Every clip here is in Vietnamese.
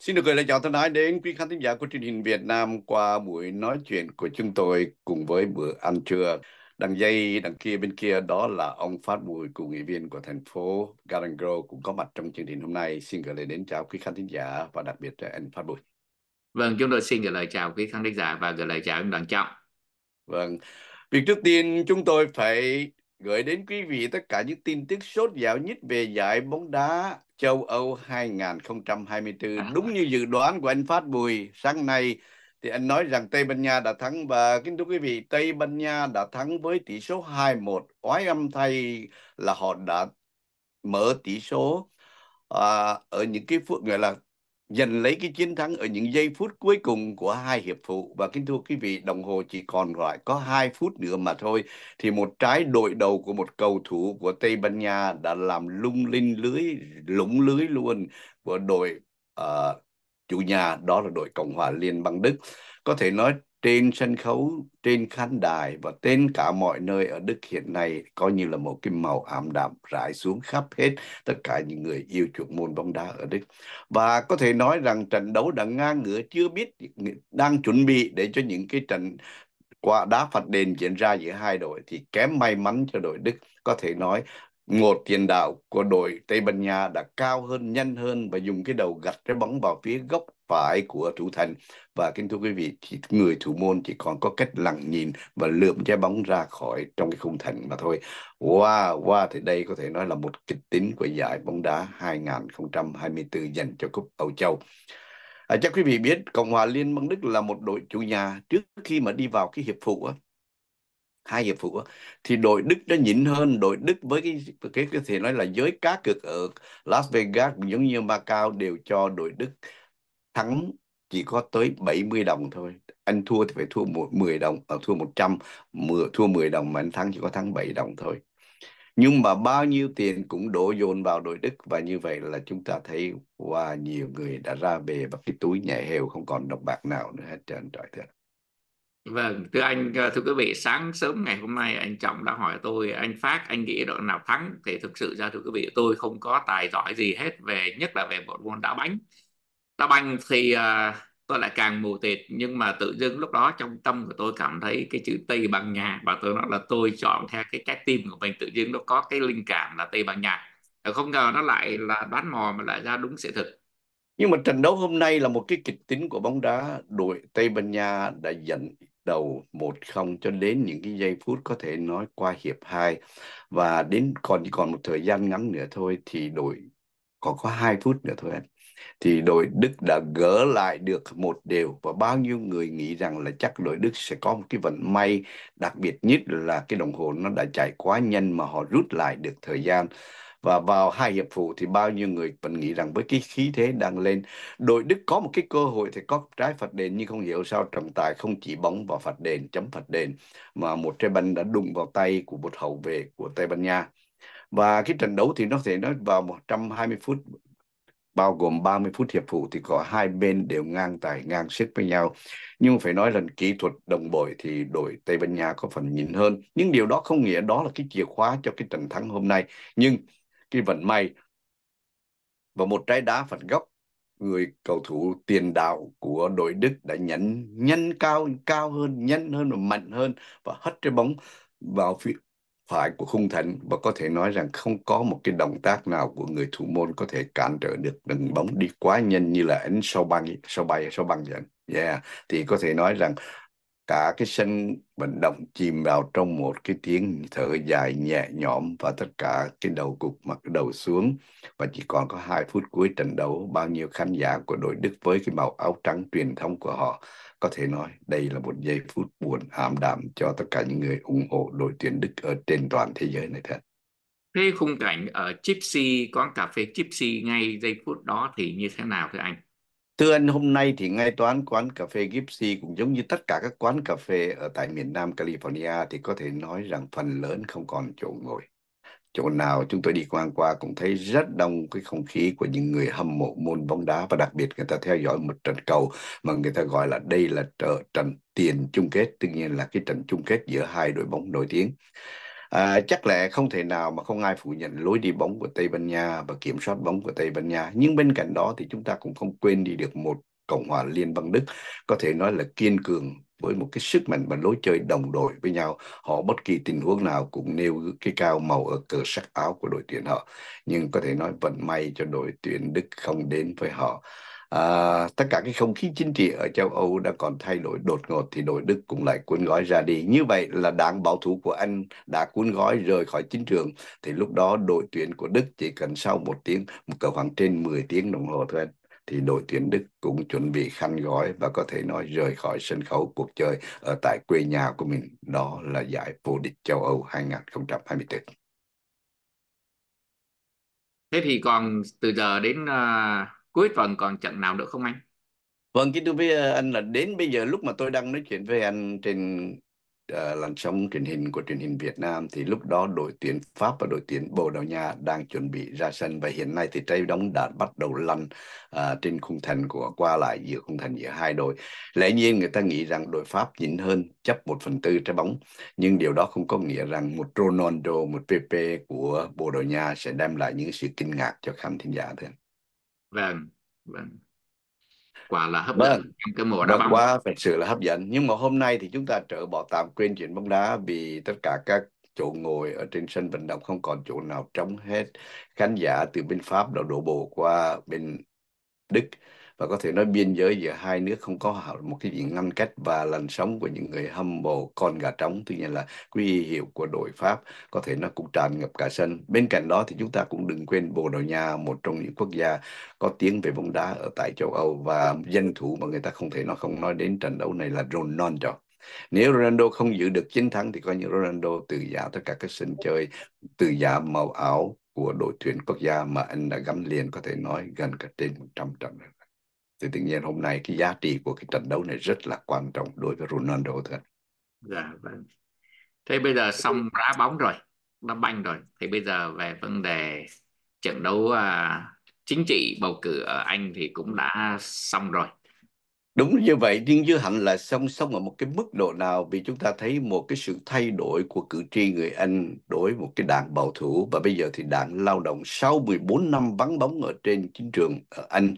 Xin được gửi lời chào thân ái đến quý khán thính giả của truyền hình Việt Nam qua buổi nói chuyện của chúng tôi cùng với bữa ăn trưa. Đằng dây đằng kia bên kia đó là ông Phát Bùi, cùng nghị viên của thành phố Garangro cũng có mặt trong chương trình hôm nay. Xin gửi lời đến chào quý khán thính giả và đặc biệt là anh Phát Bùi. Vâng, chúng tôi xin gửi lời chào quý khán thính giả và gửi lời chào ông Đặng Trọng. Vâng, việc trước tiên chúng tôi phải gửi đến quý vị tất cả những tin tức sốt dạo nhất về giải bóng đá châu Âu 2024. À. Đúng như dự đoán của anh Phát Bùi sáng nay thì anh nói rằng Tây Ban Nha đã thắng và kính thưa quý vị, Tây Ban Nha đã thắng với tỷ số 2-1. Oái âm thay là họ đã mở tỷ số à, ở những cái phút gọi là giành lấy cái chiến thắng ở những giây phút cuối cùng của hai hiệp phụ và kính thưa quý vị đồng hồ chỉ còn lại có hai phút nữa mà thôi thì một trái đội đầu của một cầu thủ của Tây Ban Nha đã làm lung linh lưới lũng lưới luôn của đội uh, chủ nhà đó là đội Cộng hòa Liên bang Đức có thể nói trên sân khấu, trên khán đài và trên cả mọi nơi ở Đức hiện nay coi như là một cái màu ảm đạm rải xuống khắp hết tất cả những người yêu chuộng môn bóng đá ở Đức. Và có thể nói rằng trận đấu đã ngang ngửa chưa biết đang chuẩn bị để cho những cái trận qua đá phạt đền diễn ra giữa hai đội thì kém may mắn cho đội Đức có thể nói ngột tiền đạo của đội Tây Ban Nha đã cao hơn, nhanh hơn và dùng cái đầu gạch cái bóng vào phía góc phải của thủ thành và kính thưa quý vị thì người thủ môn chỉ còn có cách lặng nhìn và lượm trái bóng ra khỏi trong cái khung thành mà thôi. Wow, wow thì đây có thể nói là một kịch tính của giải bóng đá 2024 dành cho cúp Âu Châu. À, chắc quý vị biết Cộng hòa Liên bang Đức là một đội chủ nhà trước khi mà đi vào cái hiệp phụ á, hai hiệp phụ thì đội Đức nó nhỉnh hơn đội Đức với cái cái cái thể nói là giới cá cược ở Las Vegas giống như Macau đều cho đội Đức thắng chỉ có tới 70 đồng thôi anh thua thì phải thua 10 đồng à, thua 100 10, thua 10 đồng mà anh thắng chỉ có thắng 7 đồng thôi nhưng mà bao nhiêu tiền cũng đổ dồn vào đội Đức và như vậy là chúng ta thấy wow, nhiều người đã ra về và cái túi nhà heo không còn đồng bạc nào nữa hết trơn trời thật Vâng, thưa anh, ờ, thưa quý vị, sáng sớm ngày hôm nay anh Trọng đã hỏi tôi anh Phát anh nghĩ đội nào thắng thì thực sự ra thưa quý vị tôi không có tài giỏi gì hết về nhất là về bộ môn đá banh. Đá banh thì uh, tôi lại càng mù tịt nhưng mà tự dưng lúc đó trong tâm của tôi cảm thấy cái chữ Tây Ban Nha và tôi nói là tôi chọn theo cái trái tim của mình tự dưng nó có cái linh cảm là Tây Ban Nha. Ờ, không ngờ nó lại là đoán mò mà lại ra đúng sự thật. Nhưng mà trận đấu hôm nay là một cái kịch tính của bóng đá đội Tây Ban Nha đã dẫn đầu 1-0 cho đến những cái giây phút có thể nói qua hiệp 2 và đến còn chỉ còn một thời gian ngắn nữa thôi thì đội còn có 2 phút nữa thôi anh thì đội Đức đã gỡ lại được một điều và bao nhiêu người nghĩ rằng là chắc đội Đức sẽ có một cái vận may đặc biệt nhất là cái đồng hồ nó đã chạy quá nhanh mà họ rút lại được thời gian và vào hai hiệp phụ thì bao nhiêu người vẫn nghĩ rằng với cái khí thế đang lên đội Đức có một cái cơ hội thì có trái phạt đền nhưng không hiểu sao trọng tài không chỉ bóng vào phạt đền chấm phạt đền mà một trái banh đã đụng vào tay của một hậu vệ của Tây Ban Nha và cái trận đấu thì nó thể nói vào 120 phút bao gồm 30 phút hiệp phụ thì có hai bên đều ngang tài ngang sức với nhau. Nhưng phải nói lần kỹ thuật đồng đội thì đội Tây Ban Nha có phần nhìn hơn. Nhưng điều đó không nghĩa đó là cái chìa khóa cho cái trận thắng hôm nay. Nhưng cái vận may và một trái đá phạt góc người cầu thủ tiền đạo của đội Đức đã nhấn nhanh cao cao hơn nhanh hơn và mạnh hơn và hất trái bóng vào phía phải của khung thành và có thể nói rằng không có một cái động tác nào của người thủ môn có thể cản trở được đường bóng đi quá nhanh như là ấn sau băng sau bay sau băng vậy yeah thì có thể nói rằng cả cái sân vận động chìm vào trong một cái tiếng thở dài nhẹ nhõm và tất cả cái đầu cục mặt đầu xuống và chỉ còn có hai phút cuối trận đấu bao nhiêu khán giả của đội Đức với cái màu áo trắng truyền thống của họ có thể nói đây là một giây phút buồn ảm đạm cho tất cả những người ủng hộ đội tuyển Đức ở trên toàn thế giới này thật. Thế khung cảnh ở Gypsy quán cà phê Gypsy ngay giây phút đó thì như thế nào thưa anh? Thưa anh, hôm nay thì ngay toán quán cà phê Gypsy cũng giống như tất cả các quán cà phê ở tại miền Nam California thì có thể nói rằng phần lớn không còn chỗ ngồi. Chỗ nào chúng tôi đi ngang qua cũng thấy rất đông cái không khí của những người hâm mộ môn bóng đá và đặc biệt người ta theo dõi một trận cầu mà người ta gọi là đây là trận tiền chung kết, tự nhiên là cái trận chung kết giữa hai đội bóng nổi tiếng. À, chắc lẽ không thể nào mà không ai phủ nhận lối đi bóng của Tây Ban Nha và kiểm soát bóng của Tây Ban Nha. Nhưng bên cạnh đó thì chúng ta cũng không quên đi được một Cộng hòa Liên bang Đức có thể nói là kiên cường với một cái sức mạnh và lối chơi đồng đội với nhau họ bất kỳ tình huống nào cũng nêu cái cao màu ở cờ sắc áo của đội tuyển họ nhưng có thể nói vận may cho đội tuyển Đức không đến với họ À, tất cả cái không khí chính trị ở châu Âu đã còn thay đổi đột ngột thì đội Đức cũng lại cuốn gói ra đi. Như vậy là đảng bảo thủ của Anh đã cuốn gói rời khỏi chính trường thì lúc đó đội tuyển của Đức chỉ cần sau một tiếng, một cỡ khoảng trên 10 tiếng đồng hồ thôi thì đội tuyển Đức cũng chuẩn bị khăn gói và có thể nói rời khỏi sân khấu cuộc chơi ở tại quê nhà của mình. Đó là giải vô địch châu Âu 2024. Thế thì còn từ giờ đến uh cuối tuần còn trận nào nữa không anh vâng kính thưa với ờ, anh là đến bây giờ lúc mà tôi đang nói chuyện với anh trên uh, làn sóng truyền hình của truyền hình Việt Nam thì lúc đó đội tuyển Pháp và đội tuyển Bồ Đào Nha đang chuẩn bị ra sân và hiện nay thì trái bóng đã bắt đầu lăn uh, trên khung thành của qua lại giữa khung thành giữa hai đội. Lẽ nhiên người ta nghĩ rằng đội Pháp nhỉnh hơn chấp 1 phần tư trái bóng nhưng điều đó không có nghĩa rằng một Ronaldo, một PP của Bồ Đào Nha sẽ đem lại những sự kinh ngạc cho khán thính giả thôi vâng vâng quả là hấp vâng. dẫn trong cái mùa đá bóng quá thật sự là hấp dẫn nhưng mà hôm nay thì chúng ta trở bỏ tạm quên chuyện bóng đá vì tất cả các chỗ ngồi ở trên sân vận động không còn chỗ nào trống hết khán giả từ bên Pháp đã đổ bộ qua bên Đức và có thể nói biên giới giữa hai nước không có một cái gì ngăn cách và làn sóng của những người hâm mộ con gà trống tuy nhiên là quy hiệu của đội Pháp có thể nó cũng tràn ngập cả sân bên cạnh đó thì chúng ta cũng đừng quên Bồ Đào Nha một trong những quốc gia có tiếng về bóng đá ở tại châu Âu và danh thủ mà người ta không thể nó không nói đến trận đấu này là Ronaldo nếu Ronaldo không giữ được chiến thắng thì coi như Ronaldo từ giả tất cả các sân chơi từ giả màu áo của đội tuyển quốc gia mà anh đã gắn liền có thể nói gần cả trên 100 trận thì tự nhiên hôm nay cái giá trị của cái trận đấu này rất là quan trọng đối với Ronaldo thôi dạ vâng thế bây giờ xong đá bóng rồi đá banh rồi thì bây giờ về vấn đề trận đấu uh, chính trị bầu cử ở Anh thì cũng đã xong rồi Đúng như vậy, nhưng chưa hạnh là xong, xong ở một cái mức độ nào vì chúng ta thấy một cái sự thay đổi của cử tri người Anh đối một cái đảng bảo thủ và bây giờ thì đảng lao động sau 14 năm vắng bóng ở trên chính trường ở Anh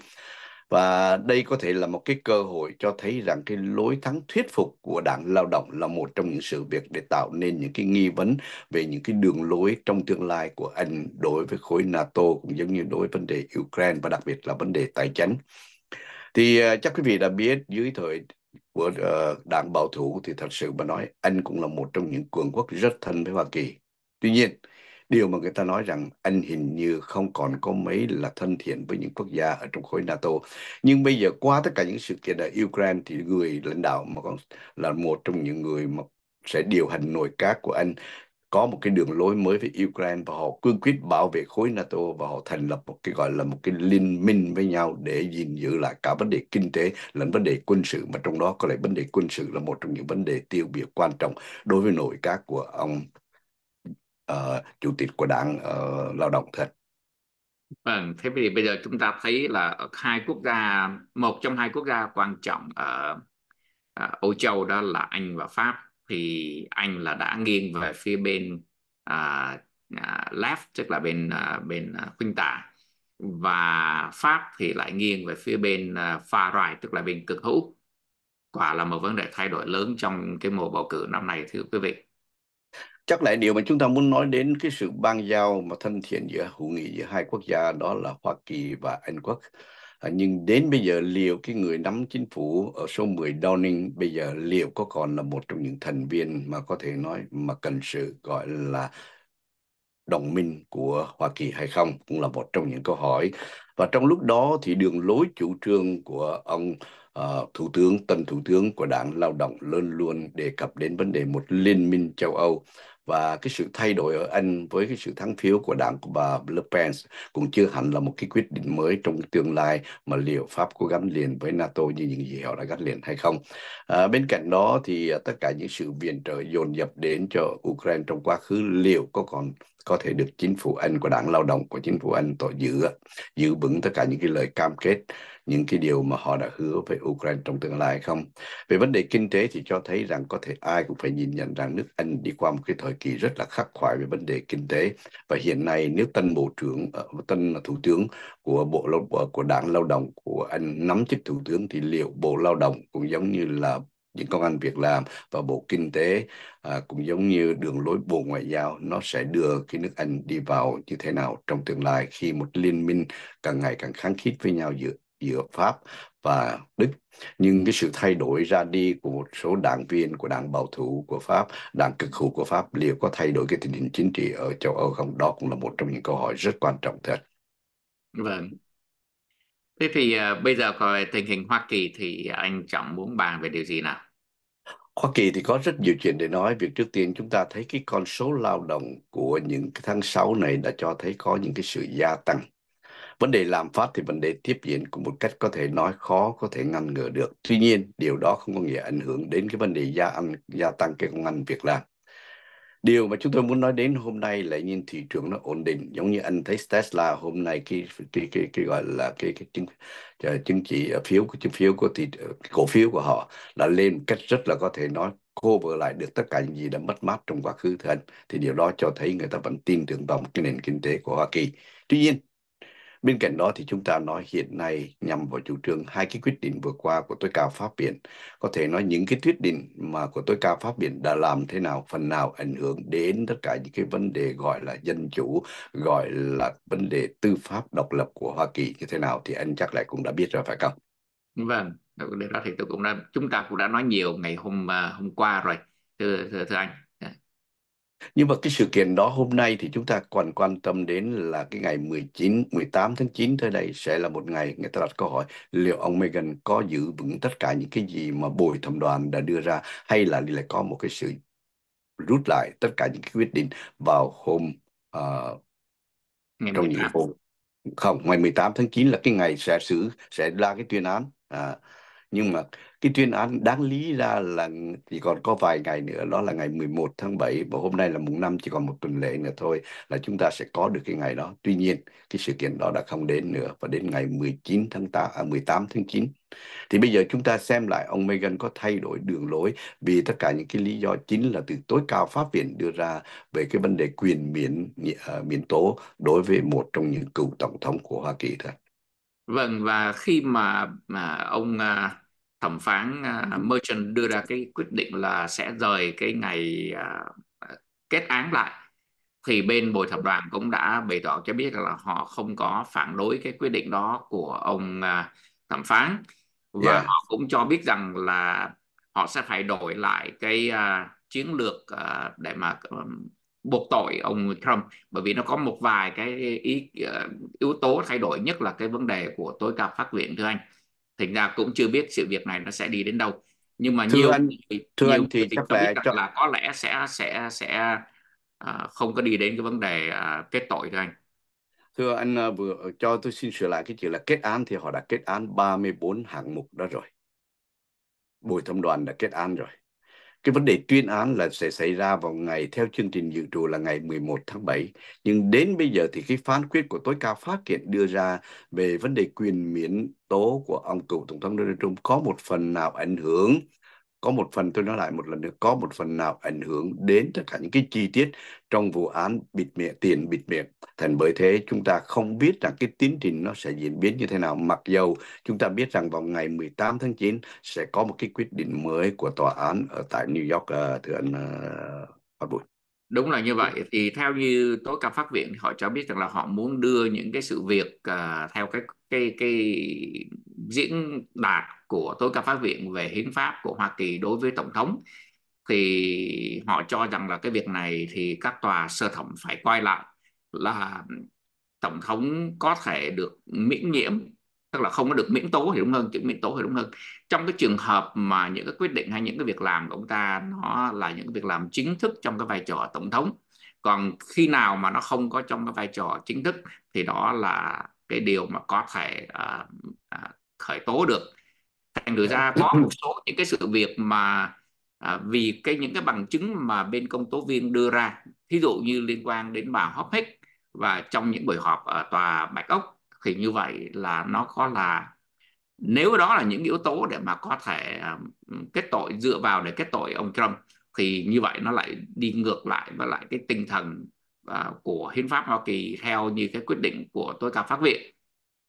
và đây có thể là một cái cơ hội cho thấy rằng cái lối thắng thuyết phục của đảng lao động là một trong những sự việc để tạo nên những cái nghi vấn về những cái đường lối trong tương lai của Anh đối với khối NATO cũng giống như đối với vấn đề Ukraine và đặc biệt là vấn đề tài chính. Thì ờ, chắc quý vị đã biết dưới thời của ờ, đảng bảo thủ thì thật sự mà nói Anh cũng là một trong những cường quốc rất thân với Hoa Kỳ. Tuy nhiên, điều mà người ta nói rằng anh hình như không còn có mấy là thân thiện với những quốc gia ở trong khối NATO. Nhưng bây giờ qua tất cả những sự kiện ở Ukraine thì người lãnh đạo mà còn là một trong những người mà sẽ điều hành nội các của anh có một cái đường lối mới với Ukraine và họ cương quyết bảo vệ khối NATO và họ thành lập một cái gọi là một cái liên minh với nhau để gìn giữ lại cả vấn đề kinh tế lẫn vấn đề quân sự mà trong đó có lẽ vấn đề quân sự là một trong những vấn đề tiêu biểu quan trọng đối với nội các của ông uh, chủ tịch của đảng uh, lao động thật Vâng, thế thì bây giờ chúng ta thấy là hai quốc gia, một trong hai quốc gia quan trọng ở, Âu Châu đó là Anh và Pháp thì Anh là đã nghiêng về phía bên uh, left tức là bên à, bên uh, khuynh tả và Pháp thì lại nghiêng về phía bên far right tức là bên cực hữu quả là một vấn đề thay đổi lớn trong cái mùa bầu cử năm nay thưa quý vị chắc lại điều mà chúng ta muốn nói đến cái sự ban giao mà thân thiện giữa hữu nghị giữa hai quốc gia đó là Hoa Kỳ và Anh Quốc à, nhưng đến bây giờ liệu cái người nắm chính phủ ở số 10 Downing bây giờ liệu có còn là một trong những thành viên mà có thể nói mà cần sự gọi là đồng minh của Hoa Kỳ hay không cũng là một trong những câu hỏi và trong lúc đó thì đường lối chủ trương của ông uh, thủ tướng tân thủ tướng của đảng lao động luôn luôn đề cập đến vấn đề một liên minh châu Âu và cái sự thay đổi ở Anh với cái sự thắng phiếu của đảng của bà Le Pen cũng chưa hẳn là một cái quyết định mới trong tương lai mà liệu Pháp có gắn liền với NATO như những gì họ đã gắn liền hay không. À, bên cạnh đó thì à, tất cả những sự viện trợ dồn dập đến cho Ukraine trong quá khứ liệu có còn có thể được chính phủ Anh của đảng lao động của chính phủ Anh tổ giữ giữ vững tất cả những cái lời cam kết những cái điều mà họ đã hứa với Ukraine trong tương lai không về vấn đề kinh tế thì cho thấy rằng có thể ai cũng phải nhìn nhận rằng nước Anh đi qua một cái thời kỳ rất là khắc khoải về vấn đề kinh tế và hiện nay nếu tân bộ trưởng ờ, tân thủ tướng của bộ của đảng lao động của Anh nắm chức thủ tướng thì liệu bộ lao động cũng giống như là những công an việc làm và bộ kinh tế à, cũng giống như đường lối bộ ngoại giao nó sẽ đưa cái nước Anh đi vào như thế nào trong tương lai khi một liên minh càng ngày càng kháng khít với nhau giữa giữa Pháp và Đức. Nhưng cái sự thay đổi ra đi của một số đảng viên của đảng bảo thủ của Pháp, đảng cực hữu của Pháp liệu có thay đổi cái tình hình chính trị ở châu Âu không? Đó cũng là một trong những câu hỏi rất quan trọng thật. Vâng, Thế thì uh, bây giờ còn về tình hình Hoa Kỳ thì anh Trọng muốn bàn về điều gì nào? Hoa Kỳ thì có rất nhiều chuyện để nói. Việc trước tiên chúng ta thấy cái con số lao động của những tháng 6 này đã cho thấy có những cái sự gia tăng. Vấn đề làm phát thì vấn đề tiếp diễn của một cách có thể nói khó có thể ngăn ngừa được. Tuy nhiên, điều đó không có nghĩa ảnh hưởng đến cái vấn đề gia, gia tăng cái công ăn việc làm. Điều mà chúng tôi muốn nói đến hôm nay là nhìn thị trường nó ổn định giống như anh thấy Tesla hôm nay cái cái cái, cái gọi là cái cái chứng ờ, chứng chỉ phiếu của chứng phiếu của thị ờ, cổ phiếu của họ là lên một cách rất là có thể nói cover lại được tất cả những gì đã mất mát trong quá khứ thưa thì điều đó cho thấy người ta vẫn tin tưởng vào một cái nền kinh tế của Hoa Kỳ. Tuy nhiên Bên cạnh đó thì chúng ta nói hiện nay nhằm vào chủ trương hai cái quyết định vừa qua của tối cao pháp viện. Có thể nói những cái quyết định mà của tối cao pháp viện đã làm thế nào, phần nào ảnh hưởng đến tất cả những cái vấn đề gọi là dân chủ, gọi là vấn đề tư pháp độc lập của Hoa Kỳ như thế nào thì anh chắc lại cũng đã biết rồi phải không? Vâng, điều đó thì tôi cũng đã chúng ta cũng đã nói nhiều ngày hôm à, hôm qua rồi thưa thưa, thưa anh. Nhưng mà cái sự kiện đó hôm nay thì chúng ta còn quan tâm đến là cái ngày 19, 18 tháng 9 tới đây sẽ là một ngày người ta đặt câu hỏi liệu ông Megan có giữ vững tất cả những cái gì mà bồi thẩm đoàn đã đưa ra hay là lại có một cái sự rút lại tất cả những cái quyết định vào hôm uh, trong những hôm không ngày 18 tháng 9 là cái ngày sẽ xử sẽ ra cái tuyên án à, nhưng mà cái tuyên án đáng lý ra là chỉ còn có vài ngày nữa đó là ngày 11 tháng 7 và hôm nay là mùng 5 chỉ còn một tuần lễ nữa thôi là chúng ta sẽ có được cái ngày đó tuy nhiên cái sự kiện đó đã không đến nữa và đến ngày 19 tháng 8 à, 18 tháng 9 thì bây giờ chúng ta xem lại ông Megan có thay đổi đường lối vì tất cả những cái lý do chính là từ tối cao pháp viện đưa ra về cái vấn đề quyền miễn uh, miễn tố đối với một trong những cựu tổng thống của Hoa Kỳ thôi. Vâng và khi mà mà ông uh thẩm phán uh, Merchant đưa ra cái quyết định là sẽ rời cái ngày uh, kết án lại thì bên bồi thẩm đoàn cũng đã bày tỏ cho biết là họ không có phản đối cái quyết định đó của ông uh, thẩm phán và yeah. họ cũng cho biết rằng là họ sẽ phải đổi lại cái uh, chiến lược uh, để mà um, buộc tội ông Trump bởi vì nó có một vài cái ý, uh, yếu tố thay đổi nhất là cái vấn đề của tối cao pháp viện thưa anh thành ra cũng chưa biết sự việc này nó sẽ đi đến đâu nhưng mà thưa nhiều anh, thưa nhiều anh thì chắc là, cho... là có lẽ sẽ sẽ sẽ uh, không có đi đến cái vấn đề uh, kết tội thôi anh thưa anh uh, vừa cho tôi xin sửa lại cái chữ là kết án thì họ đã kết án 34 hạng mục đó rồi bồi thẩm đoàn đã kết án rồi cái vấn đề tuyên án là sẽ xảy ra vào ngày theo chương trình dự trù là ngày 11 tháng 7. Nhưng đến bây giờ thì cái phán quyết của tối cao Pháp kiện đưa ra về vấn đề quyền miễn tố của ông cựu Tổng thống Donald Trump có một phần nào ảnh hưởng có một phần tôi nói lại một lần nữa có một phần nào ảnh hưởng đến tất cả những cái chi tiết trong vụ án bịt miệng tiền bịt miệng thành bởi thế chúng ta không biết rằng cái tiến trình nó sẽ diễn biến như thế nào mặc dầu chúng ta biết rằng vào ngày 18 tháng 9 sẽ có một cái quyết định mới của tòa án ở tại New York uh, thưa anh uh, đúng là như vậy thì theo như tối cao phát viện họ cho biết rằng là họ muốn đưa những cái sự việc uh, theo cái cái cái diễn đạt của tối cao pháp viện về hiến pháp của Hoa Kỳ đối với tổng thống thì họ cho rằng là cái việc này thì các tòa sơ thẩm phải quay lại là tổng thống có thể được miễn nhiễm tức là không có được miễn tố thì đúng hơn chữ miễn tố thì đúng hơn trong cái trường hợp mà những cái quyết định hay những cái việc làm của ông ta nó là những cái việc làm chính thức trong cái vai trò tổng thống còn khi nào mà nó không có trong cái vai trò chính thức thì đó là cái điều mà có thể uh, uh, khởi tố được thành ra dạ. có một số những cái sự việc mà à, vì cái những cái bằng chứng mà bên công tố viên đưa ra thí dụ như liên quan đến bà Hopheck và trong những buổi họp ở tòa Bạch Ốc thì như vậy là nó có là nếu đó là những yếu tố để mà có thể à, kết tội dựa vào để kết tội ông Trump thì như vậy nó lại đi ngược lại với lại cái tinh thần À, của hiến pháp Hoa Kỳ theo như cái quyết định của tối cao pháp viện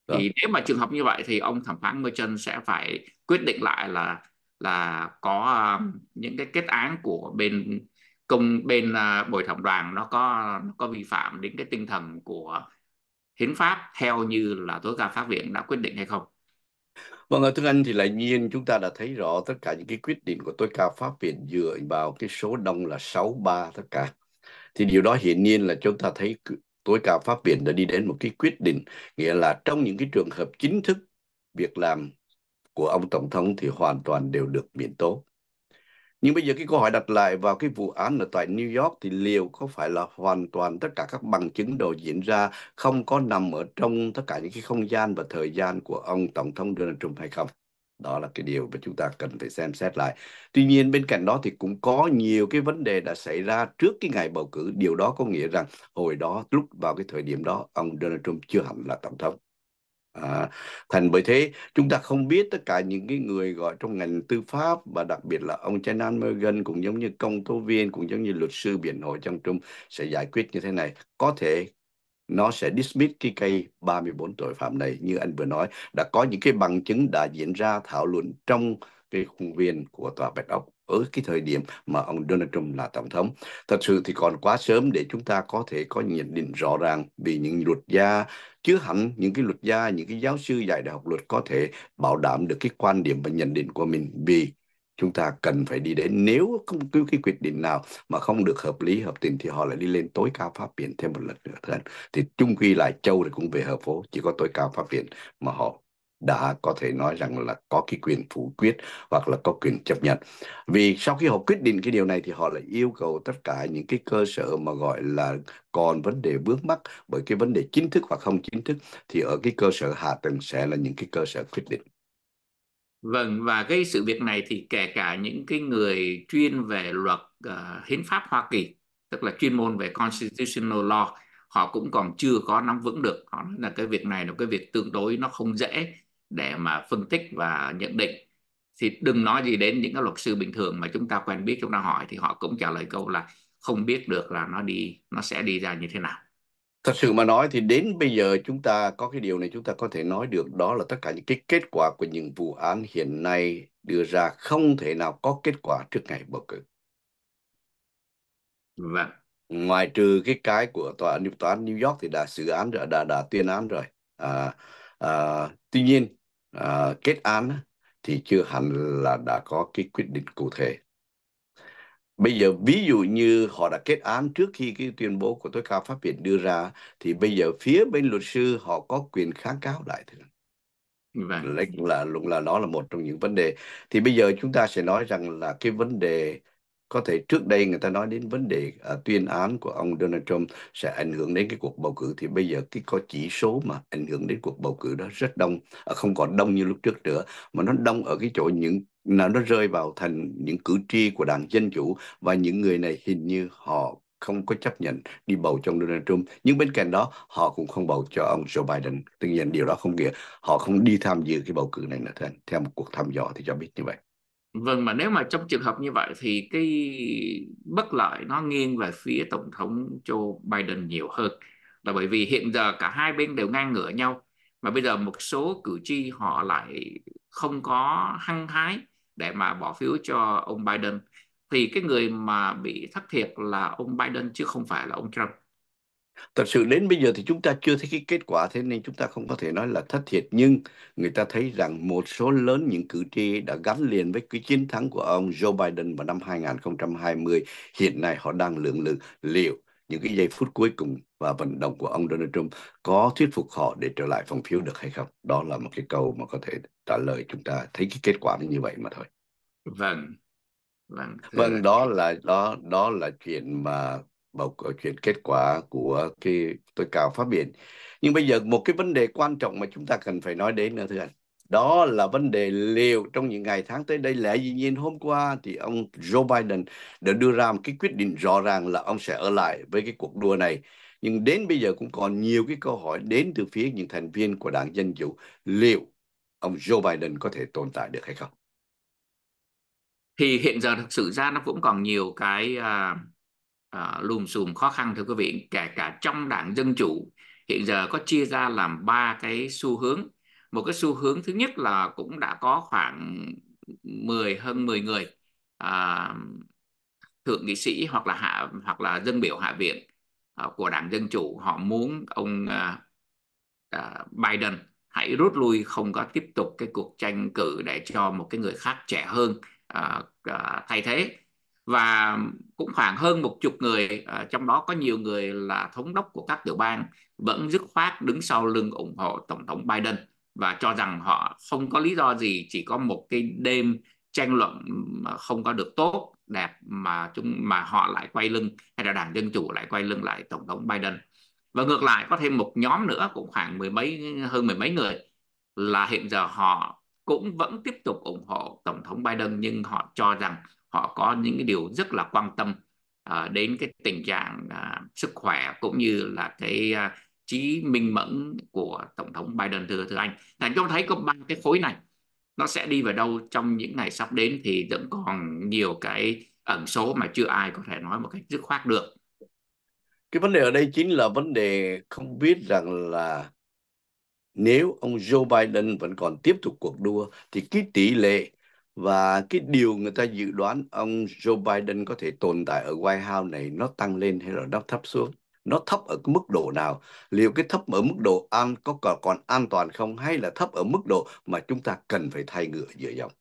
Được. thì vâng. nếu mà trường hợp như vậy thì ông thẩm phán Merchant sẽ phải quyết định lại là là có à, ừ. những cái kết án của bên công bên à, bồi thẩm đoàn nó có nó có vi phạm đến cái tinh thần của hiến pháp theo như là tối cao pháp viện đã quyết định hay không Vâng, thưa Anh thì lại nhiên chúng ta đã thấy rõ tất cả những cái quyết định của tối cao pháp viện dựa vào cái số đông là 63 tất cả thì điều đó hiển nhiên là chúng ta thấy tối cao pháp viện đã đi đến một cái quyết định nghĩa là trong những cái trường hợp chính thức việc làm của ông tổng thống thì hoàn toàn đều được miễn tố nhưng bây giờ cái câu hỏi đặt lại vào cái vụ án ở tại New York thì liệu có phải là hoàn toàn tất cả các bằng chứng đều diễn ra không có nằm ở trong tất cả những cái không gian và thời gian của ông Tổng thống Donald Trump hay không? đó là cái điều mà chúng ta cần phải xem xét lại tuy nhiên bên cạnh đó thì cũng có nhiều cái vấn đề đã xảy ra trước cái ngày bầu cử điều đó có nghĩa rằng hồi đó lúc vào cái thời điểm đó ông Donald Trump chưa hẳn là tổng thống À, thành bởi thế chúng ta không biết tất cả những cái người gọi trong ngành tư pháp và đặc biệt là ông Chanan Morgan cũng giống như công tố viên cũng giống như luật sư biển hội trong Trung sẽ giải quyết như thế này có thể nó sẽ dismiss cái cây 34 tội phạm này như anh vừa nói đã có những cái bằng chứng đã diễn ra thảo luận trong cái khuôn viên của tòa Bạch Ốc ở cái thời điểm mà ông Donald Trump là tổng thống. Thật sự thì còn quá sớm để chúng ta có thể có nhận định rõ ràng vì những luật gia chứ hẳn những cái luật gia, những cái giáo sư dạy đại học luật có thể bảo đảm được cái quan điểm và nhận định của mình vì chúng ta cần phải đi đến nếu không cứ cái quyết định nào mà không được hợp lý hợp tình thì họ lại đi lên tối cao pháp viện thêm một lần nữa thân thì chung quy lại châu thì cũng về hợp phố chỉ có tối cao pháp viện mà họ đã có thể nói rằng là có cái quyền phủ quyết hoặc là có quyền chấp nhận vì sau khi họ quyết định cái điều này thì họ lại yêu cầu tất cả những cái cơ sở mà gọi là còn vấn đề vướng mắc bởi cái vấn đề chính thức hoặc không chính thức thì ở cái cơ sở hạ tầng sẽ là những cái cơ sở quyết định Vâng và cái sự việc này thì kể cả những cái người chuyên về luật uh, hiến pháp Hoa Kỳ, tức là chuyên môn về constitutional law, họ cũng còn chưa có nắm vững được. Họ nói là cái việc này là cái việc tương đối nó không dễ để mà phân tích và nhận định. Thì đừng nói gì đến những cái luật sư bình thường mà chúng ta quen biết chúng ta hỏi thì họ cũng trả lời câu là không biết được là nó đi nó sẽ đi ra như thế nào. Thật sự mà nói thì đến bây giờ chúng ta có cái điều này chúng ta có thể nói được đó là tất cả những cái kết quả của những vụ án hiện nay đưa ra không thể nào có kết quả trước ngày bầu cử. Vâng. Ngoài trừ cái cái của tòa án tòa án New York thì đã xử án rồi đã đã tuyên án rồi. À, à, tuy nhiên à, kết án thì chưa hẳn là đã có cái quyết định cụ thể Bây giờ ví dụ như họ đã kết án trước khi cái tuyên bố của tối cao pháp viện đưa ra thì bây giờ phía bên luật sư họ có quyền kháng cáo lại thì vâng. là là là đó là một trong những vấn đề thì bây giờ chúng ta sẽ nói rằng là cái vấn đề có thể trước đây người ta nói đến vấn đề uh, tuyên án của ông Donald Trump sẽ ảnh hưởng đến cái cuộc bầu cử thì bây giờ cái có chỉ số mà ảnh hưởng đến cuộc bầu cử đó rất đông uh, không còn đông như lúc trước nữa mà nó đông ở cái chỗ những nó nó rơi vào thành những cử tri của đảng dân chủ và những người này hình như họ không có chấp nhận đi bầu cho ông Donald Trump. Nhưng bên cạnh đó, họ cũng không bầu cho ông Joe Biden. Tuy nhiên điều đó không nghĩa họ không đi tham dự cái bầu cử này nữa. Theo một cuộc thăm dò thì cho biết như vậy vâng mà nếu mà trong trường hợp như vậy thì cái bất lợi nó nghiêng về phía tổng thống Joe Biden nhiều hơn là bởi vì hiện giờ cả hai bên đều ngang ngửa nhau mà bây giờ một số cử tri họ lại không có hăng hái để mà bỏ phiếu cho ông Biden thì cái người mà bị thất thiệt là ông Biden chứ không phải là ông Trump Thật sự đến bây giờ thì chúng ta chưa thấy cái kết quả thế nên chúng ta không có thể nói là thất thiệt nhưng người ta thấy rằng một số lớn những cử tri đã gắn liền với cái chiến thắng của ông Joe Biden vào năm 2020. Hiện nay họ đang lượng lượng liệu những cái giây phút cuối cùng và vận động của ông Donald Trump có thuyết phục họ để trở lại phòng phiếu được hay không? Đó là một cái câu mà có thể trả lời chúng ta thấy cái kết quả như vậy mà thôi. Vâng. Vâng. Vâng, đó là đó đó là chuyện mà báo cáo chuyện kết quả của cái tôi cao phát biển nhưng bây giờ một cái vấn đề quan trọng mà chúng ta cần phải nói đến nữa thưa anh đó là vấn đề liệu trong những ngày tháng tới đây lẽ dĩ nhiên hôm qua thì ông Joe Biden đã đưa ra một cái quyết định rõ ràng là ông sẽ ở lại với cái cuộc đua này nhưng đến bây giờ cũng còn nhiều cái câu hỏi đến từ phía những thành viên của đảng Dân Chủ liệu ông Joe Biden có thể tồn tại được hay không thì hiện giờ thực sự ra nó cũng còn nhiều cái uh, à, lùm xùm khó khăn thưa quý vị kể cả trong đảng dân chủ hiện giờ có chia ra làm ba cái xu hướng một cái xu hướng thứ nhất là cũng đã có khoảng 10 hơn 10 người à, thượng nghị sĩ hoặc là hạ hoặc là dân biểu hạ viện à, của đảng dân chủ họ muốn ông à, à, Biden hãy rút lui không có tiếp tục cái cuộc tranh cử để cho một cái người khác trẻ hơn à, à, thay thế và cũng khoảng hơn một chục người ờ, trong đó có nhiều người là thống đốc của các tiểu bang vẫn dứt khoát đứng sau lưng ủng hộ tổng thống Biden và cho rằng họ không có lý do gì chỉ có một cái đêm tranh luận không có được tốt đẹp mà chúng mà họ lại quay lưng hay là đảng dân chủ lại quay lưng lại tổng thống Biden và ngược lại có thêm một nhóm nữa cũng khoảng mười mấy hơn mười mấy người là hiện giờ họ cũng vẫn tiếp tục ủng hộ tổng thống Biden nhưng họ cho rằng họ có những cái điều rất là quan tâm uh, đến cái tình trạng uh, sức khỏe cũng như là cái uh, trí minh mẫn của tổng thống Biden thưa thưa anh thành cho thấy có ba cái khối này nó sẽ đi vào đâu trong những ngày sắp đến thì vẫn còn nhiều cái ẩn số mà chưa ai có thể nói một cách dứt khoát được cái vấn đề ở đây chính là vấn đề không biết rằng là nếu ông Joe Biden vẫn còn tiếp tục cuộc đua thì cái tỷ lệ và cái điều người ta dự đoán ông Joe Biden có thể tồn tại ở White House này nó tăng lên hay là nó thấp xuống? Nó thấp ở cái mức độ nào? Liệu cái thấp ở mức độ an có còn, còn an toàn không hay là thấp ở mức độ mà chúng ta cần phải thay ngựa giữa dòng?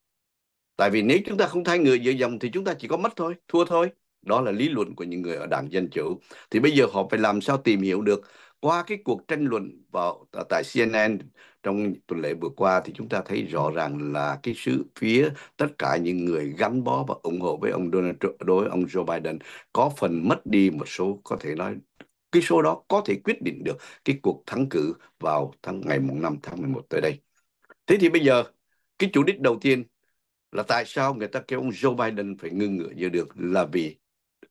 Tại vì nếu chúng ta không thay ngựa giữa dòng thì chúng ta chỉ có mất thôi, thua thôi. Đó là lý luận của những người ở Đảng Dân Chủ. Thì bây giờ họ phải làm sao tìm hiểu được qua cái cuộc tranh luận vào tại CNN trong tuần lễ vừa qua thì chúng ta thấy rõ ràng là cái sự phía tất cả những người gắn bó và ủng hộ với ông Donald Trump đối với ông Joe Biden có phần mất đi một số có thể nói cái số đó có thể quyết định được cái cuộc thắng cử vào tháng ngày mùng 5 tháng 11 tới đây. Thế thì bây giờ cái chủ đích đầu tiên là tại sao người ta kêu ông Joe Biden phải ngưng ngựa giữa được là vì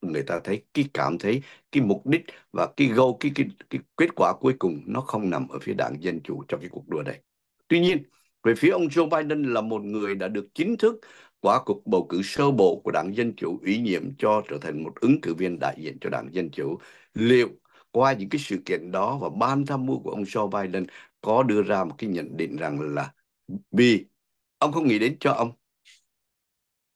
người ta thấy cái cảm thấy cái mục đích và cái goal cái cái, cái kết quả cuối cùng nó không nằm ở phía đảng dân chủ trong cái cuộc đua này tuy nhiên về phía ông Joe Biden là một người đã được chính thức qua cuộc bầu cử sơ bộ của đảng Dân Chủ ủy nhiệm cho trở thành một ứng cử viên đại diện cho đảng Dân Chủ. Liệu qua những cái sự kiện đó và ban tham mưu của ông Joe Biden có đưa ra một cái nhận định rằng là vì ông không nghĩ đến cho ông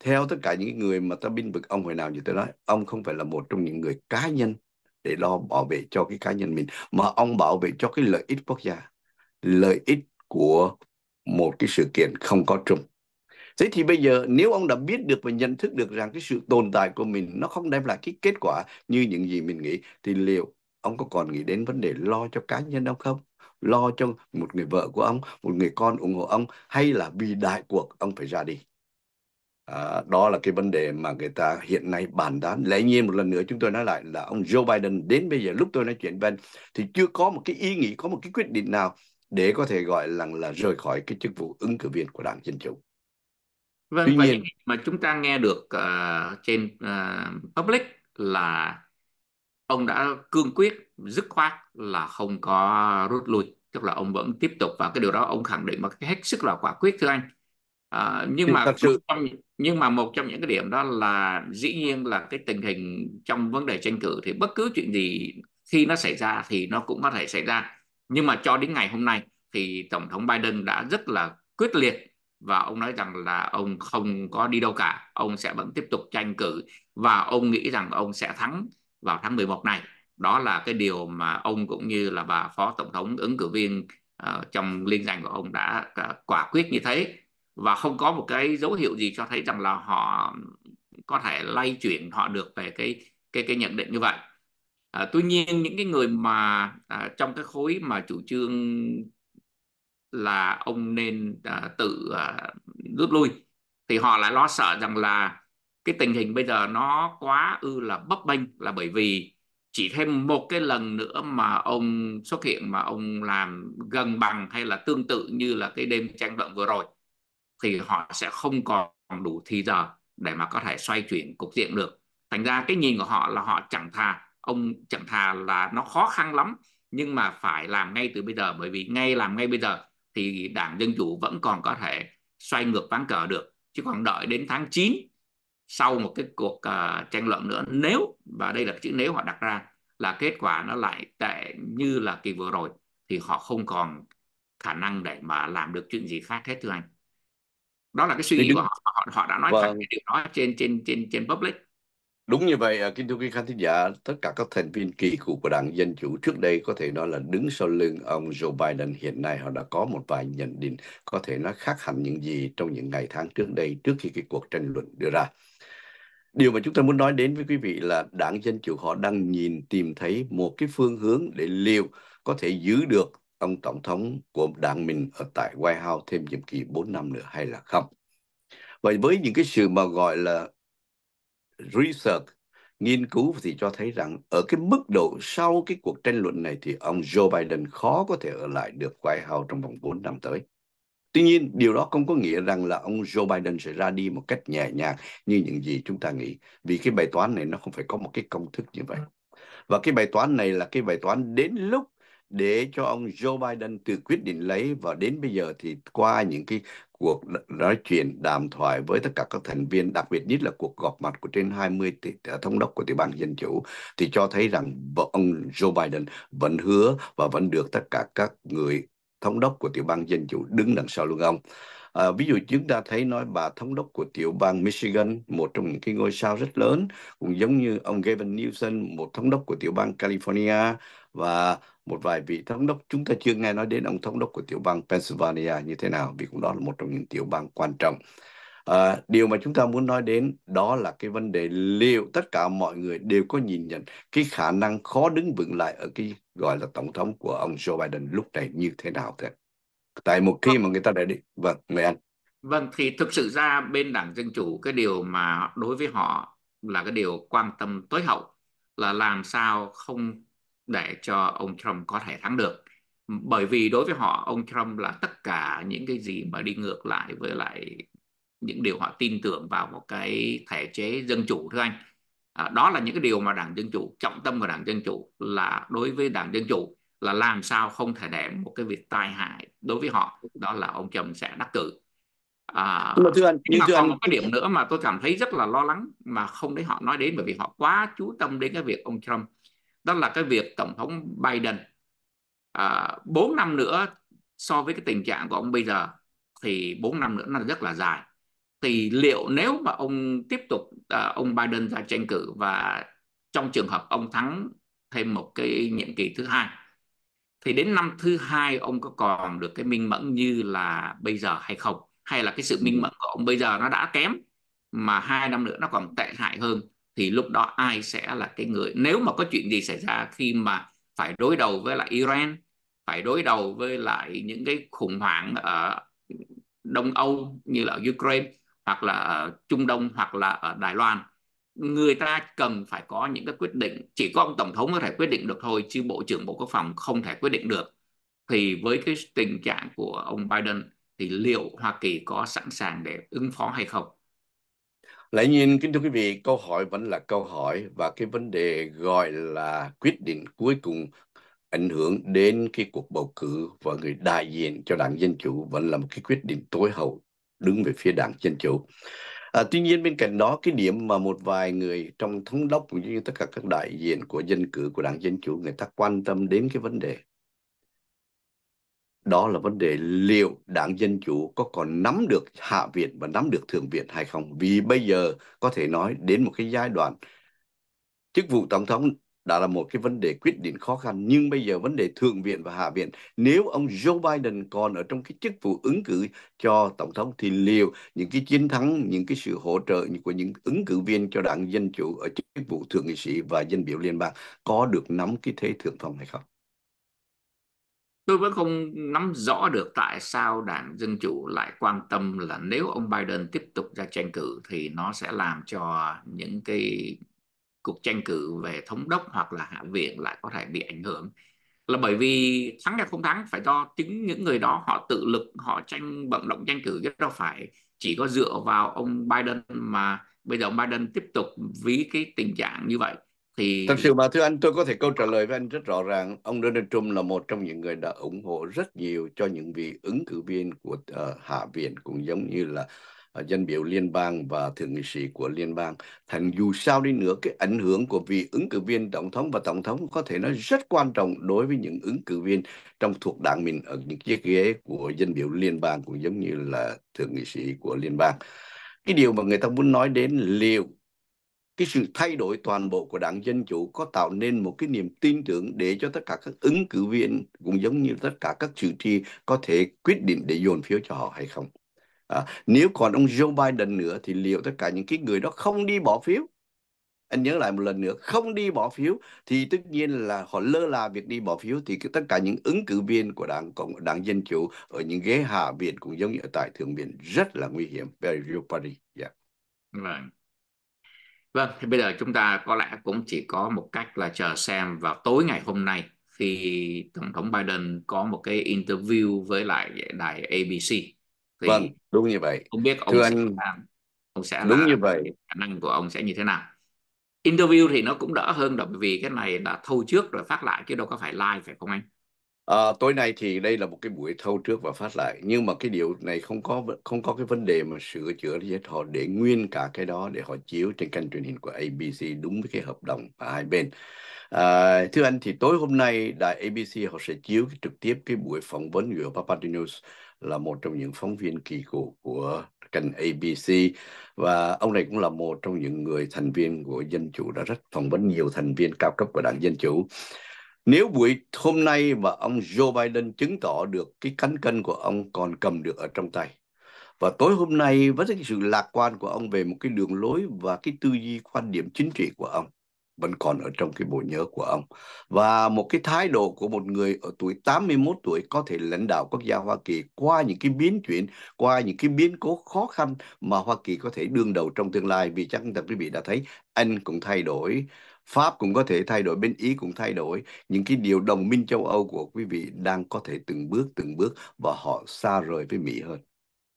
theo tất cả những người mà ta binh vực ông hồi nào như tôi nói ông không phải là một trong những người cá nhân để lo bảo vệ cho cái cá nhân mình mà ông bảo vệ cho cái lợi ích quốc gia lợi ích của một cái sự kiện không có trùng thế thì bây giờ nếu ông đã biết được và nhận thức được rằng cái sự tồn tại của mình nó không đem lại cái kết quả như những gì mình nghĩ thì liệu ông có còn nghĩ đến vấn đề lo cho cá nhân ông không lo cho một người vợ của ông một người con ủng hộ ông hay là vì đại cuộc ông phải ra đi À, đó là cái vấn đề mà người ta hiện nay bàn tán. Lẽ nhiên một lần nữa chúng tôi nói lại là ông Joe Biden đến bây giờ lúc tôi nói chuyện bên thì chưa có một cái ý nghĩ, có một cái quyết định nào để có thể gọi là, là rời khỏi cái chức vụ ứng cử viên của Đảng Dân Chủ. Vâng, Tuy nhiên mà chúng ta nghe được uh, trên uh, public là ông đã cương quyết dứt khoát là không có rút lui, tức là ông vẫn tiếp tục và cái điều đó ông khẳng định một cái hết sức là quả quyết thưa anh À, nhưng mà trong, nhưng mà một trong những cái điểm đó là dĩ nhiên là cái tình hình trong vấn đề tranh cử thì bất cứ chuyện gì khi nó xảy ra thì nó cũng có thể xảy ra nhưng mà cho đến ngày hôm nay thì tổng thống Biden đã rất là quyết liệt và ông nói rằng là ông không có đi đâu cả ông sẽ vẫn tiếp tục tranh cử và ông nghĩ rằng ông sẽ thắng vào tháng 11 này đó là cái điều mà ông cũng như là bà phó tổng thống ứng cử viên uh, trong liên danh của ông đã uh, quả quyết như thế và không có một cái dấu hiệu gì cho thấy rằng là họ có thể lay chuyển họ được về cái cái cái nhận định như vậy à, tuy nhiên những cái người mà à, trong cái khối mà chủ trương là ông nên à, tự à, rút lui thì họ lại lo sợ rằng là cái tình hình bây giờ nó quá ư là bấp bênh là bởi vì chỉ thêm một cái lần nữa mà ông xuất hiện mà ông làm gần bằng hay là tương tự như là cái đêm tranh luận vừa rồi thì họ sẽ không còn đủ thì giờ để mà có thể xoay chuyển cục diện được thành ra cái nhìn của họ là họ chẳng thà ông chẳng thà là nó khó khăn lắm nhưng mà phải làm ngay từ bây giờ bởi vì ngay làm ngay bây giờ thì đảng dân chủ vẫn còn có thể xoay ngược ván cờ được chứ còn đợi đến tháng 9 sau một cái cuộc uh, tranh luận nữa nếu và đây là chữ nếu họ đặt ra là kết quả nó lại tệ như là kỳ vừa rồi thì họ không còn khả năng để mà làm được chuyện gì khác hết thưa anh đó là cái suy nghĩ của họ họ, họ đã nói vâng. thẳng cái điều đó trên trên trên trên public Đúng như vậy, à, kính thưa quý khán thính giả, tất cả các thành viên kỳ cựu của Đảng Dân Chủ trước đây có thể nói là đứng sau lưng ông Joe Biden hiện nay họ đã có một vài nhận định có thể nó khác hẳn những gì trong những ngày tháng trước đây trước khi cái cuộc tranh luận đưa ra. Điều mà chúng ta muốn nói đến với quý vị là Đảng Dân Chủ họ đang nhìn tìm thấy một cái phương hướng để liệu có thể giữ được ông tổng thống của đảng mình ở tại White House thêm nhiệm kỳ 4 năm nữa hay là không. Vậy với những cái sự mà gọi là research, nghiên cứu thì cho thấy rằng ở cái mức độ sau cái cuộc tranh luận này thì ông Joe Biden khó có thể ở lại được White House trong vòng 4 năm tới. Tuy nhiên, điều đó không có nghĩa rằng là ông Joe Biden sẽ ra đi một cách nhẹ nhàng như những gì chúng ta nghĩ. Vì cái bài toán này nó không phải có một cái công thức như vậy. Ừ. Và cái bài toán này là cái bài toán đến lúc để cho ông Joe Biden từ quyết định lấy và đến bây giờ thì qua những cái cuộc nói chuyện đàm thoại với tất cả các thành viên đặc biệt nhất là cuộc gặp mặt của trên 20 ờ, thống đốc của tiểu bang dân chủ thì cho thấy rằng ông Joe Biden vẫn hứa và vẫn được tất cả các người thống đốc của tiểu bang dân chủ đứng đằng sau lưng ông À, ví dụ chúng ta thấy nói bà thống đốc của tiểu bang Michigan, một trong những cái ngôi sao rất lớn, cũng giống như ông Gavin Newsom, một thống đốc của tiểu bang California và một vài vị thống đốc chúng ta chưa nghe nói đến ông thống đốc của tiểu bang Pennsylvania như thế nào vì cũng đó là một trong những tiểu bang quan trọng à, điều mà chúng ta muốn nói đến đó là cái vấn đề liệu tất cả mọi người đều có nhìn nhận cái khả năng khó đứng vững lại ở cái gọi là tổng thống của ông Joe Biden lúc này như thế nào thế tại một khi mà người ta đã đi vâng mời anh vâng thì thực sự ra bên đảng dân chủ cái điều mà đối với họ là cái điều quan tâm tối hậu là làm sao không để cho ông Trump có thể thắng được bởi vì đối với họ ông Trump là tất cả những cái gì mà đi ngược lại với lại những điều họ tin tưởng vào một cái thể chế dân chủ thưa anh à, đó là những cái điều mà đảng dân chủ trọng tâm của đảng dân chủ là đối với đảng dân chủ là làm sao không thể để một cái việc tai hại đối với họ đó là ông Trump sẽ đắc cử à, nhưng mà thưa anh, nhưng mà thưa anh... một cái điểm nữa mà tôi cảm thấy rất là lo lắng mà không thấy họ nói đến bởi vì họ quá chú tâm đến cái việc ông Trump đó là cái việc tổng thống Biden à, 4 năm nữa so với cái tình trạng của ông bây giờ thì 4 năm nữa nó rất là dài thì liệu nếu mà ông tiếp tục à, ông Biden ra tranh cử và trong trường hợp ông thắng thêm một cái nhiệm kỳ thứ hai thì đến năm thứ hai ông có còn được cái minh mẫn như là bây giờ hay không hay là cái sự minh mẫn của ông bây giờ nó đã kém mà hai năm nữa nó còn tệ hại hơn thì lúc đó ai sẽ là cái người nếu mà có chuyện gì xảy ra khi mà phải đối đầu với lại Iran phải đối đầu với lại những cái khủng hoảng ở Đông Âu như là ở Ukraine hoặc là ở Trung Đông hoặc là ở Đài Loan người ta cần phải có những cái quyết định chỉ có ông tổng thống có thể quyết định được thôi chứ bộ trưởng bộ quốc phòng không thể quyết định được thì với cái tình trạng của ông Biden thì liệu Hoa Kỳ có sẵn sàng để ứng phó hay không lại nhìn kính thưa quý vị, câu hỏi vẫn là câu hỏi và cái vấn đề gọi là quyết định cuối cùng ảnh hưởng đến cái cuộc bầu cử và người đại diện cho đảng Dân Chủ vẫn là một cái quyết định tối hậu đứng về phía đảng Dân Chủ. À, tuy nhiên bên cạnh đó cái điểm mà một vài người trong thống đốc cũng như tất cả các đại diện của dân cử của đảng Dân Chủ người ta quan tâm đến cái vấn đề đó là vấn đề liệu đảng Dân Chủ có còn nắm được Hạ viện và nắm được Thượng viện hay không. Vì bây giờ có thể nói đến một cái giai đoạn chức vụ Tổng thống đã là một cái vấn đề quyết định khó khăn. Nhưng bây giờ vấn đề Thượng viện và Hạ viện, nếu ông Joe Biden còn ở trong cái chức vụ ứng cử cho Tổng thống thì liệu những cái chiến thắng, những cái sự hỗ trợ của những ứng cử viên cho đảng Dân Chủ ở chức vụ Thượng nghị sĩ và dân biểu liên bang có được nắm cái thế thượng phong hay không? tôi vẫn không nắm rõ được tại sao đảng dân chủ lại quan tâm là nếu ông Biden tiếp tục ra tranh cử thì nó sẽ làm cho những cái cuộc tranh cử về thống đốc hoặc là hạ viện lại có thể bị ảnh hưởng là bởi vì thắng hay không thắng phải do chính những người đó họ tự lực họ tranh vận động tranh cử chứ đâu phải chỉ có dựa vào ông Biden mà bây giờ ông Biden tiếp tục ví cái tình trạng như vậy thì thật sự mà thưa anh tôi có thể câu trả lời với anh rất rõ ràng ông Donald Trump là một trong những người đã ủng hộ rất nhiều cho những vị ứng cử viên của uh, hạ viện cũng giống như là uh, dân biểu liên bang và thượng nghị sĩ của liên bang thành dù sao đi nữa cái ảnh hưởng của vị ứng cử viên tổng thống và tổng thống có thể nói rất quan trọng đối với những ứng cử viên trong thuộc đảng mình ở những chiếc ghế của dân biểu liên bang cũng giống như là thượng nghị sĩ của liên bang cái điều mà người ta muốn nói đến liệu cái sự thay đổi toàn bộ của đảng Dân Chủ có tạo nên một cái niềm tin tưởng để cho tất cả các ứng cử viên cũng giống như tất cả các cử tri có thể quyết định để dồn phiếu cho họ hay không. À, nếu còn ông Joe Biden nữa thì liệu tất cả những cái người đó không đi bỏ phiếu? Anh nhớ lại một lần nữa, không đi bỏ phiếu thì tất nhiên là họ lơ là việc đi bỏ phiếu thì tất cả những ứng cử viên của đảng cộng đảng Dân Chủ ở những ghế hạ viện cũng giống như ở tại Thượng viện rất là nguy hiểm. Very real party. Yeah. Vâng. Right. Vâng, thì bây giờ chúng ta có lẽ cũng chỉ có một cách là chờ xem vào tối ngày hôm nay khi Tổng thống Biden có một cái interview với lại đài ABC. Thì vâng, đúng như vậy. Không biết ông Thưa sẽ anh... làm, ông sẽ đúng là, như vậy. Khả năng của ông sẽ như thế nào? Interview thì nó cũng đỡ hơn đó bởi vì cái này là thâu trước rồi phát lại chứ đâu có phải live phải không anh? À, tối nay thì đây là một cái buổi thâu trước và phát lại nhưng mà cái điều này không có không có cái vấn đề mà sửa chữa gì họ để nguyên cả cái đó để họ chiếu trên kênh truyền hình của ABC đúng với cái hợp đồng của hai bên à, thưa anh thì tối hôm nay đài ABC họ sẽ chiếu trực tiếp cái buổi phỏng vấn của Papadopoulos là một trong những phóng viên kỳ cựu của kênh ABC và ông này cũng là một trong những người thành viên của dân chủ đã rất phỏng vấn nhiều thành viên cao cấp của đảng dân chủ nếu buổi hôm nay mà ông Joe Biden chứng tỏ được cái cánh cân của ông còn cầm được ở trong tay, và tối hôm nay với cái sự lạc quan của ông về một cái đường lối và cái tư duy quan điểm chính trị của ông vẫn còn ở trong cái bộ nhớ của ông và một cái thái độ của một người ở tuổi 81 tuổi có thể lãnh đạo quốc gia Hoa Kỳ qua những cái biến chuyển qua những cái biến cố khó khăn mà Hoa Kỳ có thể đương đầu trong tương lai vì chắc là quý vị đã thấy anh cũng thay đổi Pháp cũng có thể thay đổi, bên Ý cũng thay đổi. Những cái điều đồng minh châu Âu của quý vị đang có thể từng bước từng bước và họ xa rời với Mỹ hơn.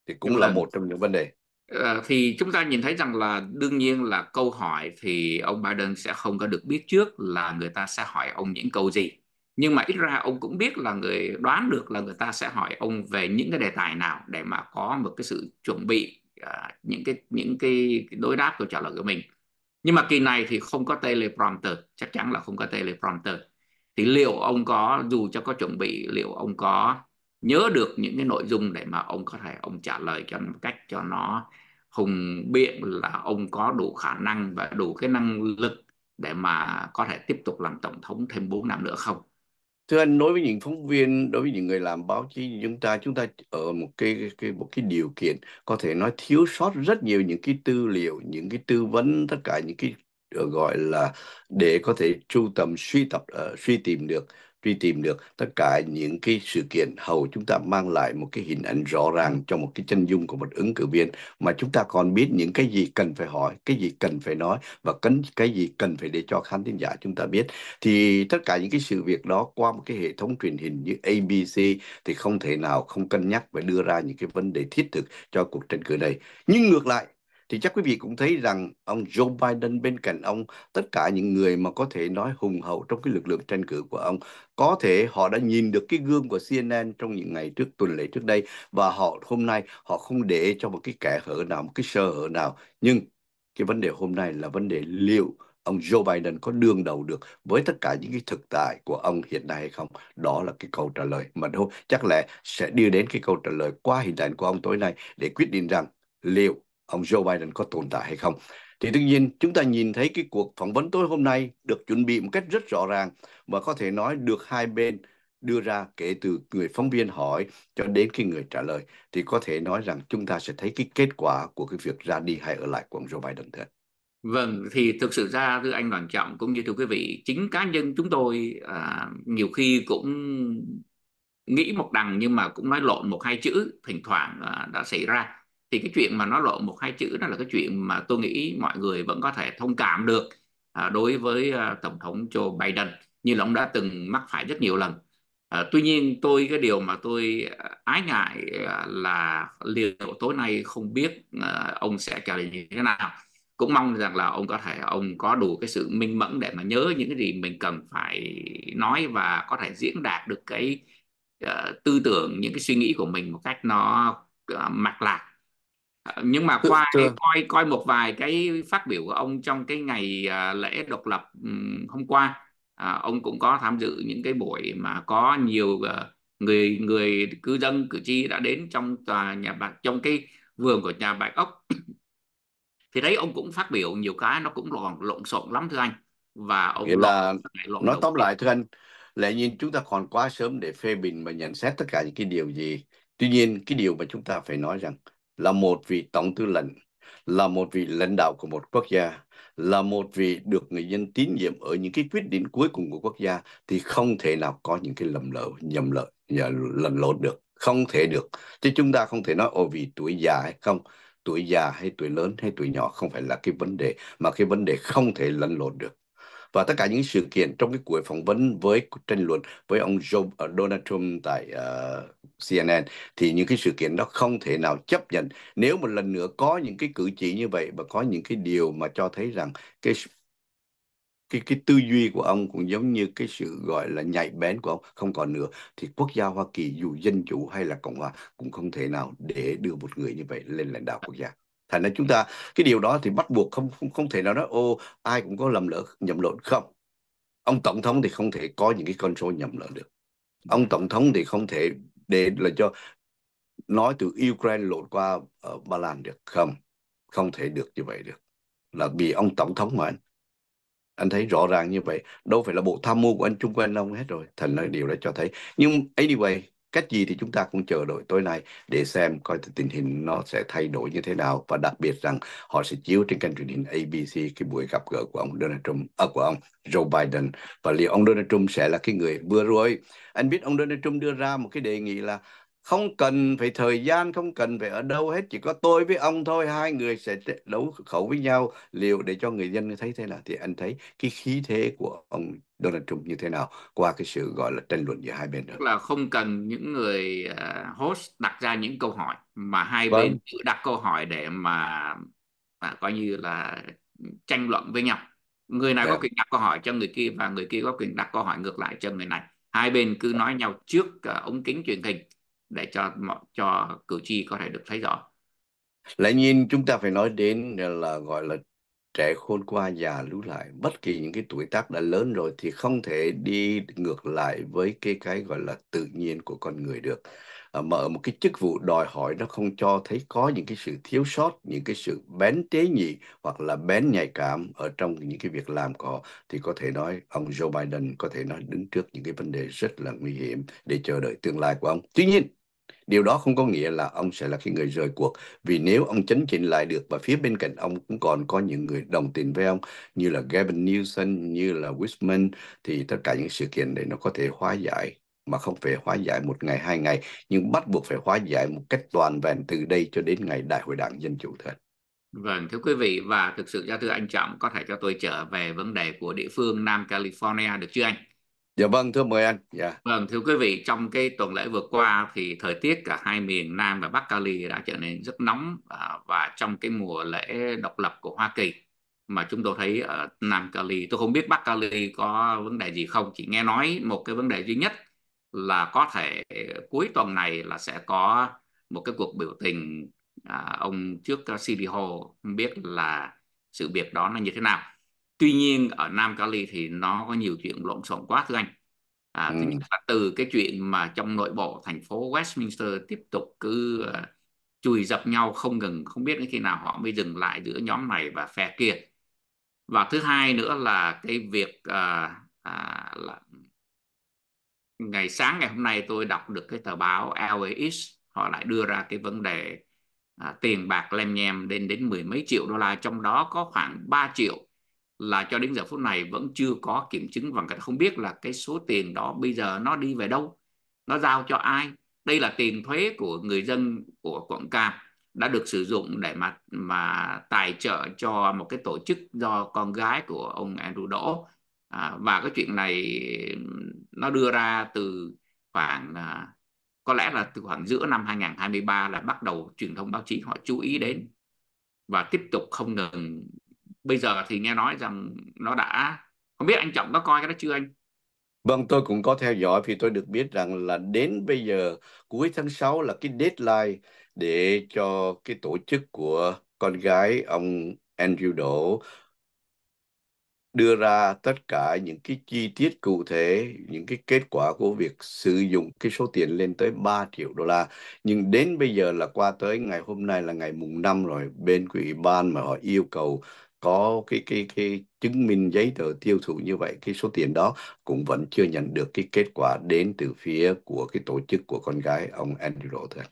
Thì cũng là, là vâng. một trong những vấn đề. Ờ, thì chúng ta nhìn thấy rằng là đương nhiên là câu hỏi thì ông Biden sẽ không có được biết trước là người ta sẽ hỏi ông những câu gì. Nhưng mà ít ra ông cũng biết là người đoán được là người ta sẽ hỏi ông về những cái đề tài nào để mà có một cái sự chuẩn bị ờ, những cái những cái đối đáp câu trả lời của mình nhưng mà kỳ này thì không có teleprompter chắc chắn là không có teleprompter thì liệu ông có dù cho có chuẩn bị liệu ông có nhớ được những cái nội dung để mà ông có thể ông trả lời cho một cách cho nó hùng biện là ông có đủ khả năng và đủ cái năng lực để mà có thể tiếp tục làm tổng thống thêm 4 năm nữa không thưa anh đối với những phóng viên đối với những người làm báo chí chúng ta chúng ta ở một cái cái một cái điều kiện có thể nói thiếu sót rất nhiều những cái tư liệu những cái tư vấn tất cả những cái ờ, gọi là để có thể sưu tầm suy tập uh, suy tìm được truy tìm được tất cả những cái sự kiện hầu chúng ta mang lại một cái hình ảnh rõ ràng trong một cái chân dung của một ứng cử viên mà chúng ta còn biết những cái gì cần phải hỏi, cái gì cần phải nói và cấn cái gì cần phải để cho khán thính giả chúng ta biết. Thì tất cả những cái sự việc đó qua một cái hệ thống truyền hình như ABC thì không thể nào không cân nhắc và đưa ra những cái vấn đề thiết thực cho cuộc tranh cử này. Nhưng ngược lại thì chắc quý vị cũng thấy rằng ông Joe Biden bên cạnh ông, tất cả những người mà có thể nói hùng hậu trong cái lực lượng tranh cử của ông, có thể họ đã nhìn được cái gương của CNN trong những ngày trước tuần lễ trước đây và họ hôm nay họ không để cho một cái kẻ hở nào, một cái sơ hở nào. Nhưng cái vấn đề hôm nay là vấn đề liệu ông Joe Biden có đương đầu được với tất cả những cái thực tại của ông hiện nay hay không? Đó là cái câu trả lời mà thôi chắc lẽ sẽ đưa đến cái câu trả lời qua hình ảnh của ông tối nay để quyết định rằng liệu ông Joe Biden có tồn tại hay không. Thì đương nhiên chúng ta nhìn thấy cái cuộc phỏng vấn tối hôm nay được chuẩn bị một cách rất rõ ràng và có thể nói được hai bên đưa ra kể từ người phóng viên hỏi cho đến khi người trả lời thì có thể nói rằng chúng ta sẽ thấy cái kết quả của cái việc ra đi hay ở lại của ông Joe Biden thế. Vâng, thì thực sự ra thưa anh Đoàn Trọng cũng như thưa quý vị, chính cá nhân chúng tôi à, nhiều khi cũng nghĩ một đằng nhưng mà cũng nói lộn một hai chữ thỉnh thoảng à, đã xảy ra thì cái chuyện mà nó lộ một hai chữ đó là cái chuyện mà tôi nghĩ mọi người vẫn có thể thông cảm được à, đối với à, tổng thống Joe Biden như là ông đã từng mắc phải rất nhiều lần à, tuy nhiên tôi cái điều mà tôi à, ái ngại à, là liệu tối nay không biết à, ông sẽ trả lời như thế nào cũng mong rằng là ông có thể ông có đủ cái sự minh mẫn để mà nhớ những cái gì mình cần phải nói và có thể diễn đạt được cái uh, tư tưởng những cái suy nghĩ của mình một cách nó uh, mạch lạc Ờ, nhưng mà khoa ừ. coi coi một vài cái phát biểu của ông trong cái ngày à, lễ độc lập hôm qua à, ông cũng có tham dự những cái buổi mà có nhiều à, người người cư dân cử tri đã đến trong tòa nhà bạc trong cái vườn của nhà bạc ốc thì đấy ông cũng phát biểu nhiều cái nó cũng lộn lộn xộn lắm thưa anh và ông là lộn nói tóm lại thưa anh lẽ nhiên chúng ta còn quá sớm để phê bình và nhận xét tất cả những cái điều gì tuy nhiên cái điều mà chúng ta phải nói rằng là một vị tổng tư lệnh, là một vị lãnh đạo của một quốc gia, là một vị được người dân tín nhiệm ở những cái quyết định cuối cùng của quốc gia thì không thể nào có những cái lầm lỡ, nhầm lỡ, lầm lộn được. Không thể được. Chứ chúng ta không thể nói ồ vì tuổi già hay không tuổi già hay tuổi lớn hay tuổi nhỏ không phải là cái vấn đề mà cái vấn đề không thể lẫn lộn được và tất cả những sự kiện trong cái cuộc phỏng vấn với tranh luận với ông Joe ờ, Donald Trump tại uh, ờ, CNN thì những cái sự kiện đó không thể nào chấp nhận nếu một lần nữa có những cái cử chỉ như vậy và có những cái điều mà cho thấy rằng cái cái cái tư duy của ông cũng giống như cái sự gọi là nhạy bén của ông không còn nữa thì quốc gia Hoa Kỳ dù dân chủ hay là cộng hòa cũng không thể nào để đưa một người như vậy lên lãnh đạo quốc gia thành ra chúng ta cái điều đó thì bắt buộc không không, không thể nào đó ô ai cũng có lầm lỡ nhầm lộn không ông tổng thống thì không thể có những cái con số nhầm lẫn được ông tổng thống thì không thể để là cho nói từ Ukraine lộn qua ở ờ, Ba Lan được không không thể được như vậy được là vì ông tổng thống mà anh anh thấy rõ ràng như vậy đâu phải là bộ tham mưu của anh trung quan ông hết rồi thành ra điều đó cho thấy nhưng anyway cách gì thì chúng ta cũng chờ đợi tối nay để xem coi tình hình nó sẽ thay đổi như thế nào và đặc biệt rằng họ sẽ chiếu trên kênh truyền hình ABC cái buổi gặp gỡ của ông Donald Trump à, của ông Joe Biden và liệu ông Donald Trump sẽ là cái người vừa rồi anh biết ông Donald Trump đưa ra một cái đề nghị là không cần phải thời gian không cần phải ở đâu hết chỉ có tôi với ông thôi hai người sẽ đấu khẩu với nhau liệu để cho người dân thấy thế nào thì anh thấy cái khí thế của ông Donald Trump như thế nào qua cái sự gọi là tranh luận giữa hai bên đó là không cần những người à, host đặt ra những câu hỏi mà hai vâng. bên tự đặt câu hỏi để mà, mà coi như là tranh luận với nhau người này vâng. có dạ. quyền đặt câu hỏi cho người kia và người kia có quyền đặt câu hỏi ngược lại cho người này hai bên cứ dạ. nói nhau trước à, ống kính truyền hình để cho cho cử tri có thể được thấy rõ Lại nhìn chúng ta phải nói đến là gọi là trẻ khôn qua già lú lại bất kỳ những cái tuổi tác đã lớn rồi thì không thể đi ngược lại với cái cái gọi là tự nhiên của con người được à, mà ở một cái chức vụ đòi hỏi nó không cho thấy có những cái sự thiếu sót những cái sự bén tế nhị hoặc là bén nhạy cảm ở trong những cái việc làm của họ thì có thể nói ông Joe Biden có thể nói đứng trước những cái vấn đề rất là nguy hiểm để chờ đợi tương lai của ông tuy nhiên Điều đó không có nghĩa là ông sẽ là cái người rời cuộc, vì nếu ông chấn chỉnh lại được và phía bên cạnh ông cũng còn có những người đồng tình với ông như là Gavin Newsom, như là Whitman, thì tất cả những sự kiện này nó có thể hóa giải mà không phải hóa giải một ngày hai ngày nhưng bắt buộc phải hóa giải một cách toàn vẹn từ đây cho đến ngày đại hội đảng dân chủ thật vâng thưa quý vị và thực sự cho thưa anh trọng có thể cho tôi trở về vấn đề của địa phương Nam California được chưa anh Dạ vâng thưa mời anh. Dạ. Vâng thưa quý vị trong cái tuần lễ vừa qua thì thời tiết cả hai miền Nam và Bắc Cali đã trở nên rất nóng à, và trong cái mùa lễ độc lập của Hoa Kỳ mà chúng tôi thấy ở Nam Cali tôi không biết Bắc Cali có vấn đề gì không chỉ nghe nói một cái vấn đề duy nhất là có thể cuối tuần này là sẽ có một cái cuộc biểu tình à, ông trước City à, Hall không biết là sự việc đó nó như thế nào tuy nhiên ở Nam Cali thì nó có nhiều chuyện lộn xộn quá thưa anh à, ừ. thứ nhất là từ cái chuyện mà trong nội bộ thành phố Westminster tiếp tục cứ uh, chùi dập nhau không ngừng không biết đến khi nào họ mới dừng lại giữa nhóm này và phe kia và thứ hai nữa là cái việc uh, uh, là ngày sáng ngày hôm nay tôi đọc được cái tờ báo LA East họ lại đưa ra cái vấn đề à, tiền bạc lem nhem đến đến mười mấy triệu đô la trong đó có khoảng 3 triệu là cho đến giờ phút này vẫn chưa có kiểm chứng và người ta không biết là cái số tiền đó bây giờ nó đi về đâu nó giao cho ai đây là tiền thuế của người dân của quận cam đã được sử dụng để mà mà tài trợ cho một cái tổ chức do con gái của ông Andrew Đỗ à, và cái chuyện này nó đưa ra từ khoảng à, có lẽ là từ khoảng giữa năm 2023 là bắt đầu truyền thông báo chí họ chú ý đến và tiếp tục không ngừng bây giờ thì nghe nói rằng nó đã không biết anh trọng có coi cái đó chưa anh Vâng, tôi cũng có theo dõi vì tôi được biết rằng là đến bây giờ cuối tháng 6 là cái deadline để cho cái tổ chức của con gái ông Andrew Đỗ đưa ra tất cả những cái chi tiết cụ thể, những cái kết quả của việc sử dụng cái số tiền lên tới 3 triệu đô la. Nhưng đến bây giờ là qua tới ngày hôm nay là ngày mùng 5 rồi, bên quỹ ban mà họ yêu cầu có cái cái cái chứng minh giấy tờ tiêu thụ như vậy cái số tiền đó cũng vẫn chưa nhận được cái kết quả đến từ phía của cái tổ chức của con gái ông Andrew thôi.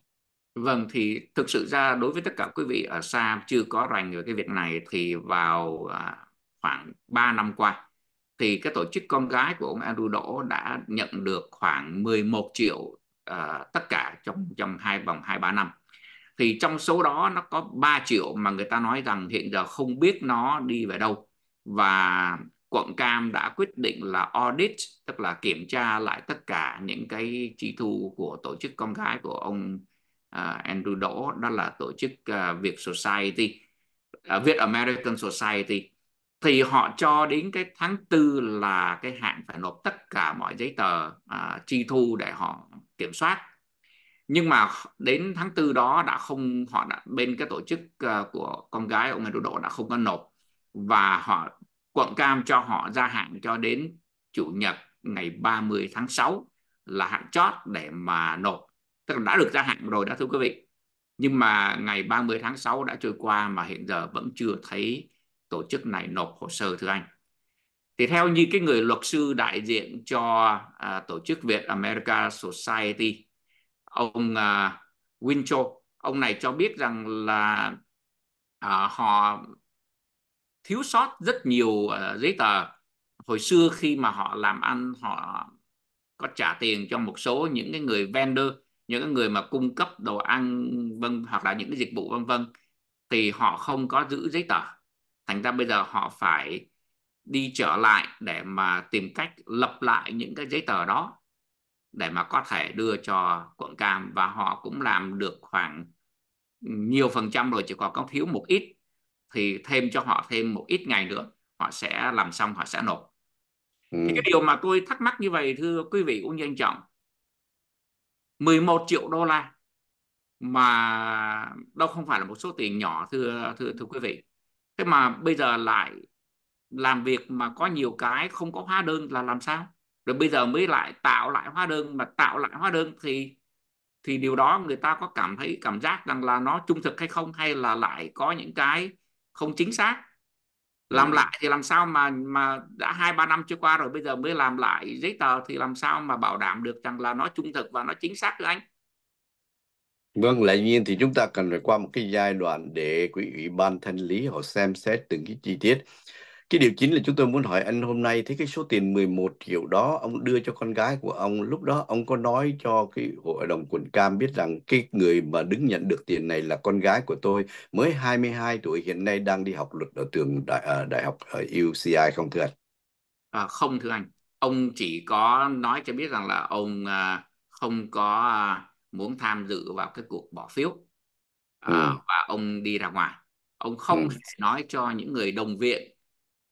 Vâng thì thực sự ra đối với tất cả quý vị ở xa chưa có rành về cái việc này thì vào à, khoảng 3 năm qua thì cái tổ chức con gái của ông Andrew Đỗ đã nhận được khoảng 11 triệu uh, tất cả trong trong hai vòng 2 3 năm thì trong số đó nó có 3 triệu mà người ta nói rằng hiện giờ không biết nó đi về đâu và quận cam đã quyết định là audit tức là kiểm tra lại tất cả những cái chi thu của tổ chức con gái của ông uh, Andrew Đỗ đó là tổ chức uh, Việt Society uh, Việt American Society thì họ cho đến cái tháng tư là cái hạn phải nộp tất cả mọi giấy tờ uh, chi thu để họ kiểm soát nhưng mà đến tháng tư đó đã không họ đã bên cái tổ chức uh, của con gái ông Đô Đỗ đã không có nộp và họ quận cam cho họ gia hạn cho đến chủ nhật ngày 30 tháng 6 là hạn chót để mà nộp tức là đã được gia hạn rồi đã thưa quý vị nhưng mà ngày 30 tháng 6 đã trôi qua mà hiện giờ vẫn chưa thấy tổ chức này nộp hồ sơ thưa anh thì theo như cái người luật sư đại diện cho uh, tổ chức Việt America Society ông uh, Wincho ông này cho biết rằng là uh, họ thiếu sót rất nhiều uh, giấy tờ hồi xưa khi mà họ làm ăn họ có trả tiền cho một số những cái người vendor những cái người mà cung cấp đồ ăn vân hoặc là những cái dịch vụ vân vân thì họ không có giữ giấy tờ thành ra bây giờ họ phải đi trở lại để mà tìm cách lập lại những cái giấy tờ đó để mà có thể đưa cho quận cam và họ cũng làm được khoảng nhiều phần trăm rồi chỉ còn có thiếu một ít thì thêm cho họ thêm một ít ngày nữa họ sẽ làm xong họ sẽ nộp ừ. cái điều mà tôi thắc mắc như vậy thưa quý vị cũng như anh trọng 11 triệu đô la mà đâu không phải là một số tiền nhỏ thưa thưa thưa quý vị thế mà bây giờ lại làm việc mà có nhiều cái không có hóa đơn là làm sao rồi bây giờ mới lại tạo lại hóa đơn mà tạo lại hóa đơn thì thì điều đó người ta có cảm thấy cảm giác rằng là nó trung thực hay không hay là lại có những cái không chính xác làm ừ. lại thì làm sao mà mà đã hai ba năm trôi qua rồi bây giờ mới làm lại giấy tờ thì làm sao mà bảo đảm được rằng là nó trung thực và nó chính xác thưa anh vâng lẽ nhiên thì chúng ta cần phải qua một cái giai đoạn để quỹ ủy ban thanh lý họ xem xét từng cái chi tiết cái điều chính là chúng tôi muốn hỏi anh hôm nay thấy cái số tiền 11 triệu đó ông đưa cho con gái của ông lúc đó ông có nói cho cái hội đồng quận cam biết rằng cái người mà đứng nhận được tiền này là con gái của tôi mới 22 tuổi hiện nay đang đi học luật ở trường đại, à, đại học ở UCI không thưa anh? À, không thưa anh ông chỉ có nói cho biết rằng là ông à, không có à, muốn tham dự vào cái cuộc bỏ phiếu à, ừ. và ông đi ra ngoài ông không ừ. nói cho những người đồng viện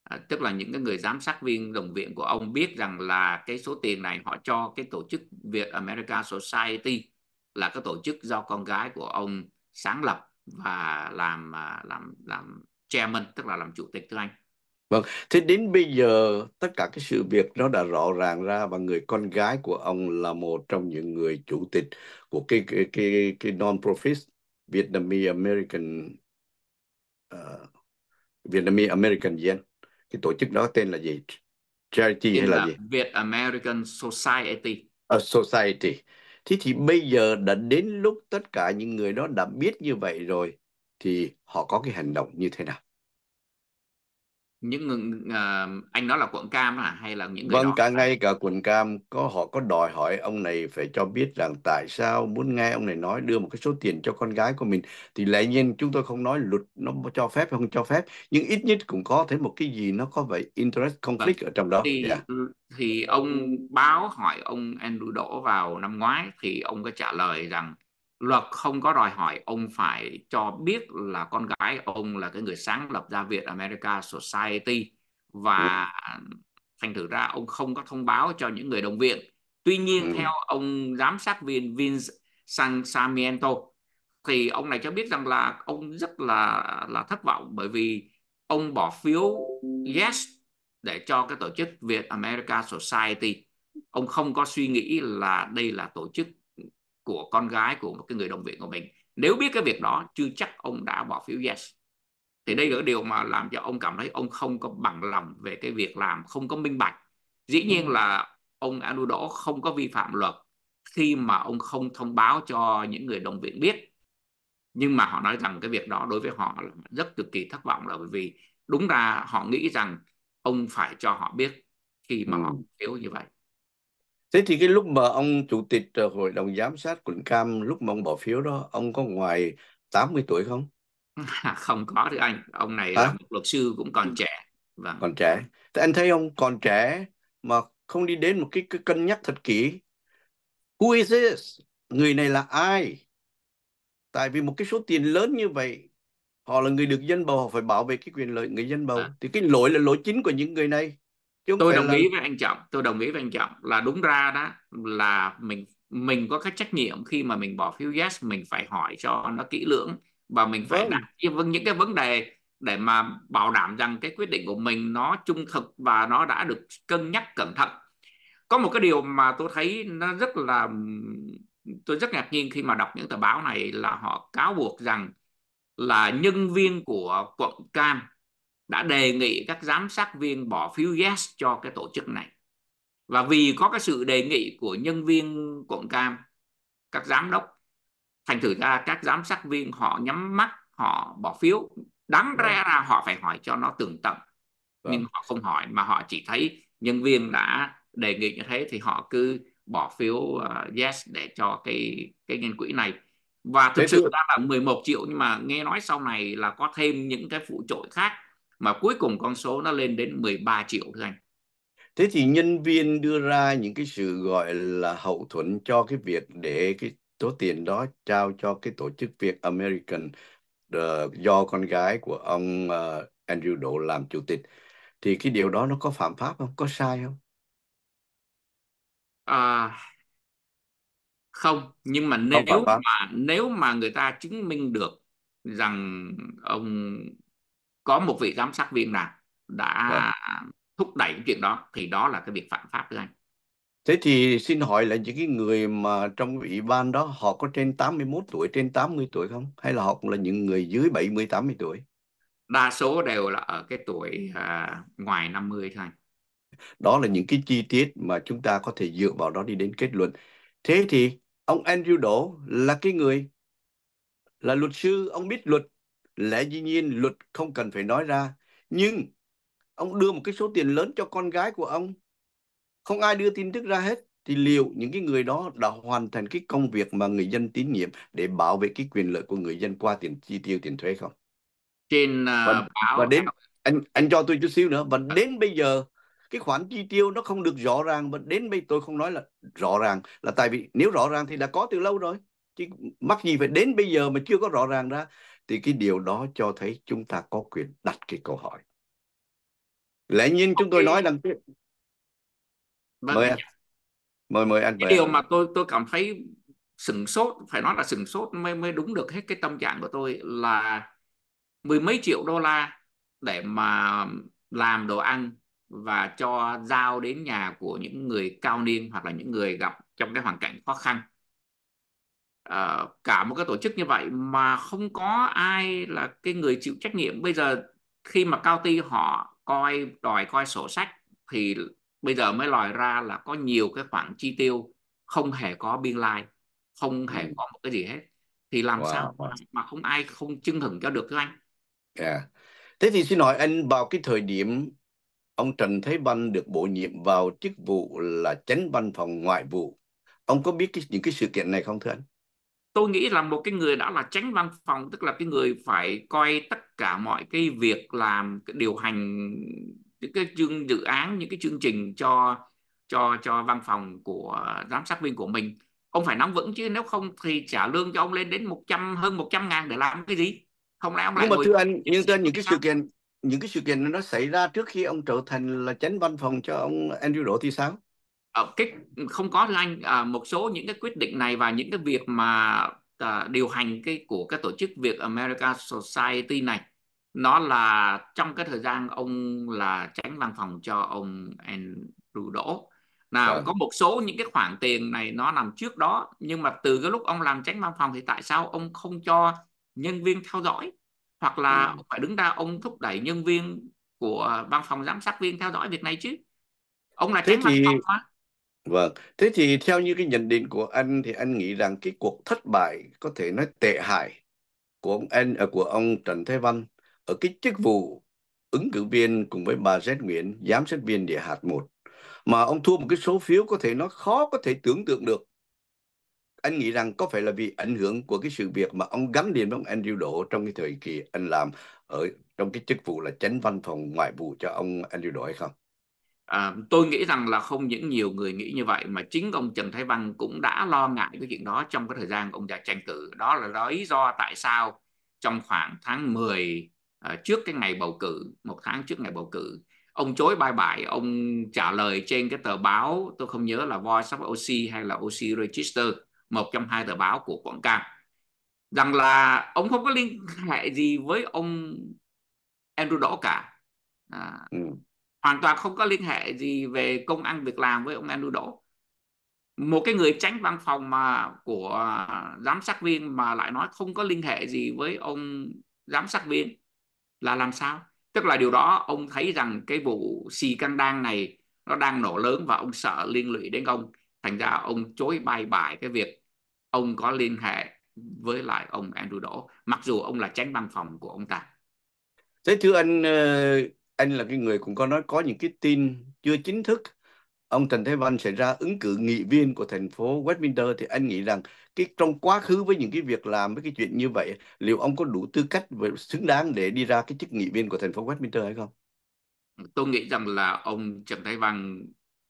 À, tức là những cái người giám sát viên đồng viện của ông biết rằng là cái số tiền này họ cho cái tổ chức Việt America Society là cái tổ chức do con gái của ông sáng lập và làm à, làm làm chairman tức là làm chủ tịch thưa anh vâng thế đến bây giờ tất cả cái sự việc nó đã rõ ràng ra và người con gái của ông là một trong những người chủ tịch của cái cái cái, cái non-profit Vietnamese American uh, Vietnamese American Yen cái tổ chức đó tên là gì charity tên hay là, gì Việt American Society a à, Society thế thì bây giờ đã đến lúc tất cả những người đó đã biết như vậy rồi thì họ có cái hành động như thế nào những uh, anh đó là quận cam hả hay là những người vâng đó? cả ngay cả quận cam có họ có đòi hỏi ông này phải cho biết rằng tại sao muốn nghe ông này nói đưa một cái số tiền cho con gái của mình thì lẽ nhiên chúng tôi không nói luật nó cho phép hay không cho phép nhưng ít nhất cũng có thấy một cái gì nó có vậy interest vâng. conflict vâng. ở trong đó thì yeah. Dạ. thì ông báo hỏi ông Andrew Đỗ vào năm ngoái thì ông có trả lời rằng luật không có đòi hỏi ông phải cho biết là con gái ông là cái người sáng lập ra viện America Society và ừ. thành thử ra ông không có thông báo cho những người đồng viện. Tuy nhiên ừ. theo ông giám sát viên Vince San Samiento thì ông này cho biết rằng là ông rất là là thất vọng bởi vì ông bỏ phiếu yes để cho cái tổ chức Việt America Society. Ông không có suy nghĩ là đây là tổ chức của con gái của một cái người đồng viện của mình nếu biết cái việc đó chưa chắc ông đã bỏ phiếu yes thì đây là điều mà làm cho ông cảm thấy ông không có bằng lòng về cái việc làm không có minh bạch dĩ ừ. nhiên là ông Anu Đỗ không có vi phạm luật khi mà ông không thông báo cho những người đồng viện biết nhưng mà họ nói rằng cái việc đó đối với họ là rất cực kỳ thất vọng là bởi vì đúng ra họ nghĩ rằng ông phải cho họ biết khi mà họ ừ. phiếu như vậy Thế thì cái lúc mà ông chủ tịch ờ, hội đồng giám sát quận Cam lúc mà ông bỏ phiếu đó, ông có ngoài 80 tuổi không? À, không có thưa anh, ông này à? là một luật sư cũng còn trẻ. Vâng. Còn trẻ. Thế anh thấy ông còn trẻ mà không đi đến một cái, cái cân nhắc thật kỹ. Who is this? Người này là ai? Tại vì một cái số tiền lớn như vậy, họ là người được dân bầu, họ phải bảo vệ cái quyền lợi người dân bầu. À. Thì cái lỗi là lỗi chính của những người này Chứ tôi đồng là... ý với anh Trọng, tôi đồng ý với anh Trọng là đúng ra đó là mình mình có cái trách nhiệm khi mà mình bỏ phiếu yes mình phải hỏi cho nó kỹ lưỡng và mình phải vâng. đặt những những cái vấn đề để mà bảo đảm rằng cái quyết định của mình nó trung thực và nó đã được cân nhắc cẩn thận có một cái điều mà tôi thấy nó rất là tôi rất ngạc nhiên khi mà đọc những tờ báo này là họ cáo buộc rằng là nhân viên của quận cam đã đề nghị các giám sát viên bỏ phiếu yes cho cái tổ chức này và vì có cái sự đề nghị của nhân viên quận cam các giám đốc thành thử ra các giám sát viên họ nhắm mắt họ bỏ phiếu đáng vâng. ra là họ phải hỏi cho nó tường tận vâng. nhưng họ không hỏi mà họ chỉ thấy nhân viên đã đề nghị như thế thì họ cứ bỏ phiếu uh, yes để cho cái cái nghiên quỹ này và thực thế sự ra là 11 triệu nhưng mà nghe nói sau này là có thêm những cái phụ trội khác mà cuối cùng con số nó lên đến 13 triệu thưa anh thế thì nhân viên đưa ra những cái sự gọi là hậu thuẫn cho cái việc để cái số tiền đó trao cho cái tổ chức Việt American uh, do con gái của ông uh, Andrew Độ làm chủ tịch thì cái điều đó nó có phạm pháp không có sai không à, không nhưng mà nếu mà nếu mà người ta chứng minh được rằng ông có một vị giám sát viên nào đã vâng. thúc đẩy chuyện đó thì đó là cái việc phạm pháp thưa anh Thế thì xin hỏi là những cái người mà trong ủy ban đó họ có trên 81 tuổi, trên 80 tuổi không? Hay là họ cũng là những người dưới 70, 80 tuổi? Đa số đều là ở cái tuổi à, ngoài 50 thôi. Đó là những cái chi tiết mà chúng ta có thể dựa vào đó đi đến kết luận. Thế thì ông Andrew Đỗ là cái người là luật sư, ông biết luật lẽ dĩ nhiên luật không cần phải nói ra nhưng ông đưa một cái số tiền lớn cho con gái của ông không ai đưa tin tức ra hết thì liệu những cái người đó đã hoàn thành cái công việc mà người dân tín nhiệm để bảo vệ cái quyền lợi của người dân qua tiền chi tiêu tiền thuế không trên uh, và, báo và đến anh anh cho tôi chút xíu nữa và đến bây giờ cái khoản chi tiêu nó không được rõ ràng và đến bây tôi không nói là rõ ràng là tại vì nếu rõ ràng thì đã có từ lâu rồi chứ mắc gì phải đến bây giờ mà chưa có rõ ràng ra thì cái điều đó cho thấy chúng ta có quyền đặt cái câu hỏi lẽ nhiên chúng tôi nói rằng vâng. mời anh mời mời anh cái điều anh. mà tôi tôi cảm thấy sừng sốt phải nói là sừng sốt mới mới đúng được hết cái tâm trạng của tôi là mười mấy triệu đô la để mà làm đồ ăn và cho giao đến nhà của những người cao niên hoặc là những người gặp trong cái hoàn cảnh khó khăn uh, cả một cái tổ chức như vậy mà không có ai là cái người chịu trách nhiệm bây giờ khi mà cao ty họ coi đòi coi sổ sách thì bây giờ mới lòi ra là có nhiều cái khoản chi tiêu không hề có biên lai like, không hề ừ. có một cái gì hết thì làm wow, sao mà không ai không chưng hửng cho được thưa anh yeah. Dạ. thế thì xin hỏi anh vào cái thời điểm ông Trần Thế Văn được bổ nhiệm vào chức vụ là chánh văn phòng ngoại vụ ông có biết cái, những cái sự kiện này không thưa anh tôi nghĩ là một cái người đã là tránh văn phòng tức là cái người phải coi tất cả mọi cái việc làm cái điều hành những cái chương dự án những cái chương trình cho cho cho văn phòng của giám sát viên của mình ông phải nắm vững chứ nếu không thì trả lương cho ông lên đến 100 hơn 100 ngàn để làm cái gì không lẽ ông lại nhưng mà thưa anh nhưng tên những cái sự kiện những cái sự kiện nó xảy ra trước khi ông trở thành là chánh văn phòng cho ông Andrew Đỗ thì sao Ờ, cái ừ, không có lanh à, một số những cái quyết định này và những cái việc mà à, điều hành cái của cái tổ chức việc America Society này nó là trong cái thời gian ông là tránh văn phòng cho ông Andrew Đỗ nào à. có một số những cái khoản tiền này nó nằm trước đó nhưng mà từ cái lúc ông làm tránh văn phòng thì tại sao ông không cho nhân viên theo dõi hoặc là ừ. ông phải đứng ra ông thúc đẩy nhân viên của văn phòng giám sát viên theo dõi việc này chứ ông là tránh văn phòng mà Vâng, thế thì theo như cái nhận định của anh thì anh nghĩ rằng cái cuộc thất bại có thể nói tệ hại của ông anh à, của ông Trần Thế Văn ở cái chức vụ ứng cử viên cùng với bà Z Nguyễn giám sát viên địa hạt 1 mà ông thua một cái số phiếu có thể nó khó có thể tưởng tượng được. Anh nghĩ rằng có phải là vì ảnh hưởng của cái sự việc mà ông gắn liền với ông Andrew Đỗ trong cái thời kỳ anh làm ở trong cái chức vụ là chánh văn phòng ngoại vụ cho ông Andrew Đỗ hay không? à, tôi nghĩ rằng là không những nhiều người nghĩ như vậy mà chính ông Trần Thái Văn cũng đã lo ngại cái chuyện đó trong cái thời gian ông đã tranh cử đó là lý do tại sao trong khoảng tháng 10 à, trước cái ngày bầu cử một tháng trước ngày bầu cử ông chối bài bài ông trả lời trên cái tờ báo tôi không nhớ là Voice of OC hay là OC Register một trong hai tờ báo của Quảng Cam rằng là ông không có liên hệ gì với ông Andrew Đỗ cả à, ừ hoàn toàn không có liên hệ gì về công ăn việc làm với ông Andrew Đỗ một cái người tránh văn phòng mà của giám sát viên mà lại nói không có liên hệ gì với ông giám sát viên là làm sao tức là điều đó ông thấy rằng cái vụ xì căng đan này nó đang nổ lớn và ông sợ liên lụy đến ông thành ra ông chối bài bài cái việc ông có liên hệ với lại ông Andrew Đỗ mặc dù ông là tránh văn phòng của ông ta thế thưa anh ờ, anh là cái người cũng có nói có những cái tin chưa chính thức ông Trần Thế Văn sẽ ra ứng cử nghị viên của thành phố Westminster thì anh nghĩ rằng cái trong quá khứ với những cái việc làm với cái chuyện như vậy liệu ông có đủ tư cách và xứng đáng để đi ra cái chức nghị viên của thành phố Westminster hay không? Tôi nghĩ rằng là ông Trần Thái Văn